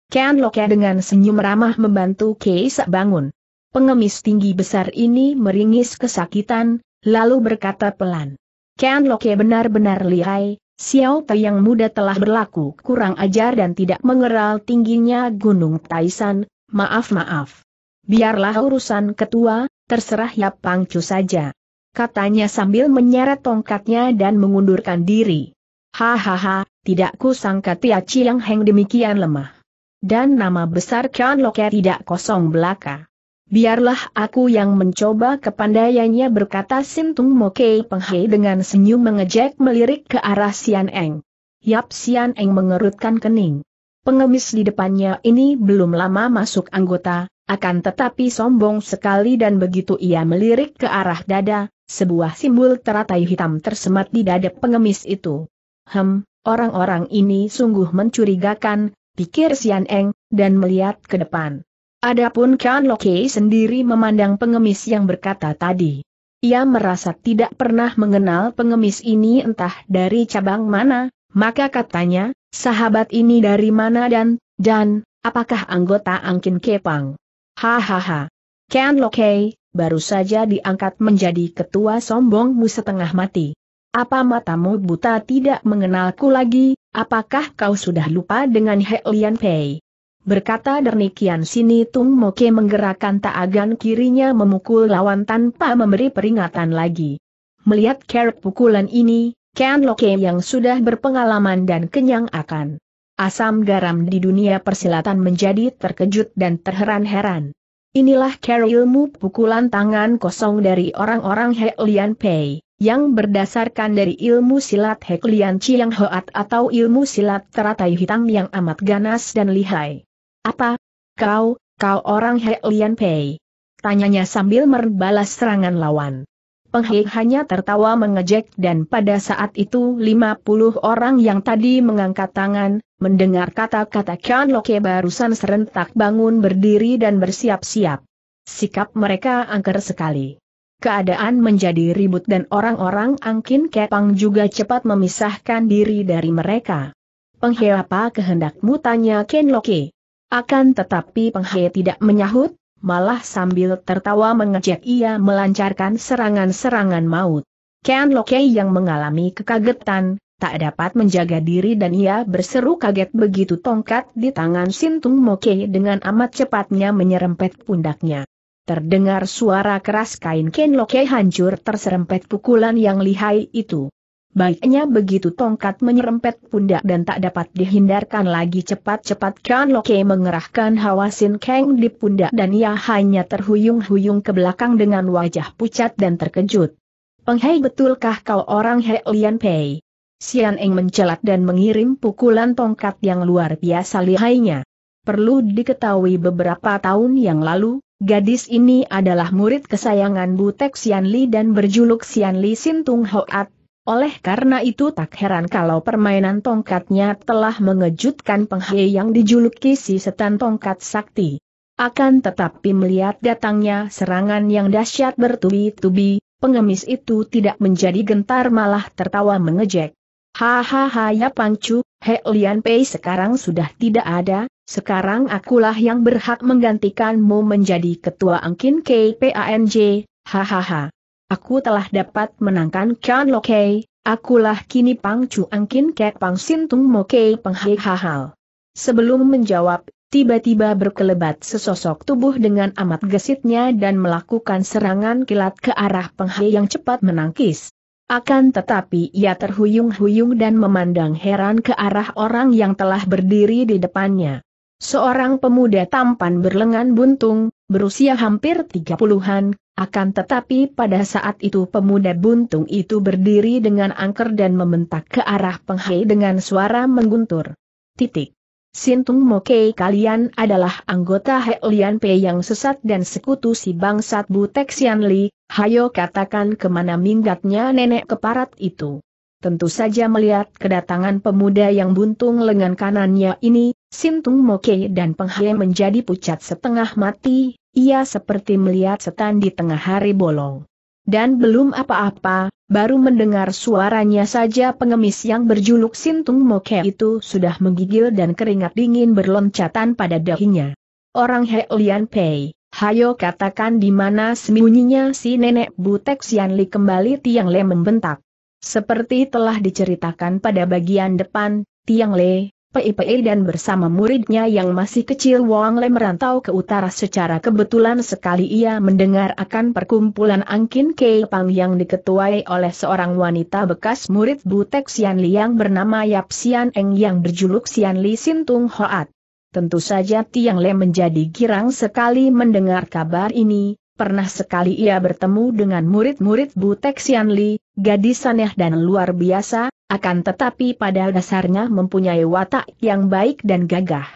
Ken Lokei dengan senyum ramah membantu Keisak bangun. Pengemis tinggi besar ini meringis kesakitan, lalu berkata pelan. Ken Loke benar-benar lihai, Xiao Pei yang muda telah berlaku kurang ajar dan tidak mengeral tingginya Gunung Taisan, maaf-maaf. Biarlah urusan ketua, terserah Yap Pangcu saja. Katanya sambil menyeret tongkatnya dan mengundurkan diri. Hahaha, tidak kusangka Tia Chiang Heng demikian lemah. Dan nama besar Kian Loke tidak kosong belaka. Biarlah aku yang mencoba kepandaiannya berkata Sintung Mokei Penghe dengan senyum mengejek melirik ke arah Sian Eng. Yap Sian Eng mengerutkan kening. Pengemis di depannya ini belum lama masuk anggota, akan tetapi sombong sekali dan begitu ia melirik ke arah dada, sebuah simbol teratai hitam tersemat di dada pengemis itu. Hem, orang-orang ini sungguh mencurigakan, pikir Sian Eng, dan melihat ke depan. Adapun Kian Loke sendiri memandang pengemis yang berkata tadi. Ia merasa tidak pernah mengenal pengemis ini entah dari cabang mana, maka katanya, sahabat ini dari mana dan, dan, apakah anggota Angkin Kepang? Hahaha. Ken Loke, baru saja diangkat menjadi ketua sombongmu setengah mati. Apa matamu buta tidak mengenalku lagi, apakah kau sudah lupa dengan He Lian Pei? berkata dernikian sini Tung Moke menggerakkan taagan kirinya memukul lawan tanpa memberi peringatan lagi. Melihat keret pukulan ini, Ken Loke yang sudah berpengalaman dan kenyang akan asam garam di dunia persilatan menjadi terkejut dan terheran-heran. Inilah care ilmu pukulan tangan kosong dari orang-orang Heklian Pei, yang berdasarkan dari ilmu silat Heklian Chiang Hoat atau ilmu silat teratai hitam yang amat ganas dan lihai. Apa? Kau, kau orang He Lian Pei? Tanyanya sambil merbalas serangan lawan. Penghe hanya tertawa mengejek dan pada saat itu 50 orang yang tadi mengangkat tangan, mendengar kata-kata Kian Loke barusan serentak bangun berdiri dan bersiap-siap. Sikap mereka angker sekali. Keadaan menjadi ribut dan orang-orang angkin kepang juga cepat memisahkan diri dari mereka. Penghe apa kehendakmu tanya Ken Loke? Akan tetapi Penghe tidak menyahut, malah sambil tertawa mengejek ia melancarkan serangan-serangan maut. Ken Lokei yang mengalami kekagetan, tak dapat menjaga diri dan ia berseru kaget begitu tongkat di tangan Sintung Mokei dengan amat cepatnya menyerempet pundaknya. Terdengar suara keras kain Ken Lokei hancur terserempet pukulan yang lihai itu. Baiknya begitu tongkat menyerempet pundak dan tak dapat dihindarkan lagi cepat-cepat Kan Loke mengerahkan hawa Sin Kang di pundak dan ia hanya terhuyung-huyung ke belakang dengan wajah pucat dan terkejut. Penghei betulkah kau orang He Lian Pei? Sian Eng mencelat dan mengirim pukulan tongkat yang luar biasa lihainya. Perlu diketahui beberapa tahun yang lalu, Gadis ini adalah murid kesayangan Butek Li dan berjuluk Sian Li Sintung Hoat oleh karena itu tak heran kalau permainan tongkatnya telah mengejutkan penghe yang dijuluki si setan tongkat sakti. Akan tetapi melihat datangnya serangan yang dahsyat bertubi-tubi, pengemis itu tidak menjadi gentar malah tertawa mengejek. Hahaha ya Pangcu, He Lian Pei sekarang sudah tidak ada, sekarang akulah yang berhak menggantikanmu menjadi ketua Angkin KPANJ, hahaha. Aku telah dapat menangkan Chan Lokei, akulah kini Pang Chu Angkin Kek Pang Sintung Mokei hal. Sebelum menjawab, tiba-tiba berkelebat sesosok tubuh dengan amat gesitnya dan melakukan serangan kilat ke arah Penghe yang cepat menangkis. Akan tetapi ia terhuyung-huyung dan memandang heran ke arah orang yang telah berdiri di depannya. Seorang pemuda tampan berlengan buntung, berusia hampir tiga puluhan, akan tetapi pada saat itu pemuda buntung itu berdiri dengan angker dan membentak ke arah penghai dengan suara mengguntur. Titik. Sintung Mokei kalian adalah anggota Helian Pei yang sesat dan sekutu si bangsat Butek Sian Li, hayo katakan kemana minggatnya nenek keparat itu. Tentu saja melihat kedatangan pemuda yang buntung lengan kanannya ini, Sintung Moke dan Penghe menjadi pucat setengah mati, ia seperti melihat setan di tengah hari bolong. Dan belum apa-apa, baru mendengar suaranya saja pengemis yang berjuluk Sintung Moke itu sudah menggigil dan keringat dingin berloncatan pada dahinya. Orang He Lian Pei, hayo katakan di mana sembunyinya si nenek Butek Li kembali Tiang Le membentak. Seperti telah diceritakan pada bagian depan, Tiang Le, pei dan bersama muridnya yang masih kecil Wang Le merantau ke utara secara kebetulan sekali ia mendengar akan perkumpulan Angkin Kei Pang yang diketuai oleh seorang wanita bekas murid Butek Xian Liang bernama Yap Sian Eng yang berjuluk Xian Li Sintung Hoat. Tentu saja Tiang Le menjadi girang sekali mendengar kabar ini, Pernah sekali ia bertemu dengan murid-murid Butek Sianli, gadis aneh dan luar biasa, akan tetapi pada dasarnya mempunyai watak yang baik dan gagah.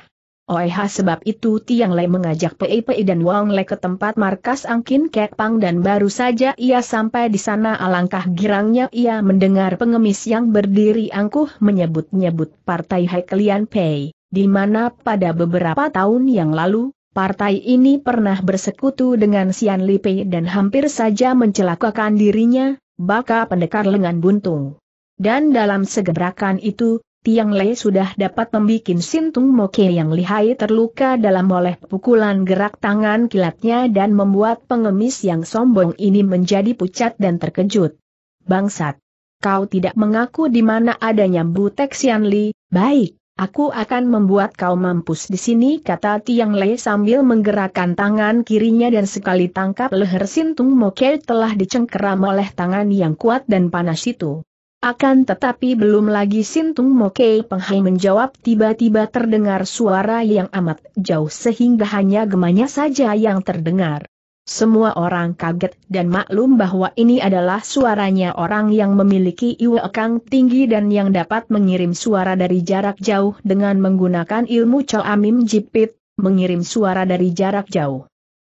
OEH sebab itu Tiang Lei mengajak Pei Pei dan Wang Lei ke tempat markas Angkin Pang dan baru saja ia sampai di sana alangkah girangnya ia mendengar pengemis yang berdiri angkuh menyebut-nyebut Partai Haikelian Pei, di mana pada beberapa tahun yang lalu, Partai ini pernah bersekutu dengan Sian Pei dan hampir saja mencelakakan dirinya, baka pendekar lengan buntung. Dan dalam segebrakan itu, Tiang Le sudah dapat membuat Sintung Moke yang lihai terluka dalam oleh pukulan gerak tangan kilatnya dan membuat pengemis yang sombong ini menjadi pucat dan terkejut. Bangsat! Kau tidak mengaku di mana adanya Butek Sian Li, baik, Aku akan membuat kau mampus di sini kata Tiang Le sambil menggerakkan tangan kirinya dan sekali tangkap leher Sintung Moke telah dicengkeram oleh tangan yang kuat dan panas itu. Akan tetapi belum lagi Sintung Moke Penghai menjawab tiba-tiba terdengar suara yang amat jauh sehingga hanya gemanya saja yang terdengar. Semua orang kaget dan maklum bahwa ini adalah suaranya orang yang memiliki iwa ekang tinggi dan yang dapat mengirim suara dari jarak jauh dengan menggunakan ilmu Choamim Jipit, mengirim suara dari jarak jauh.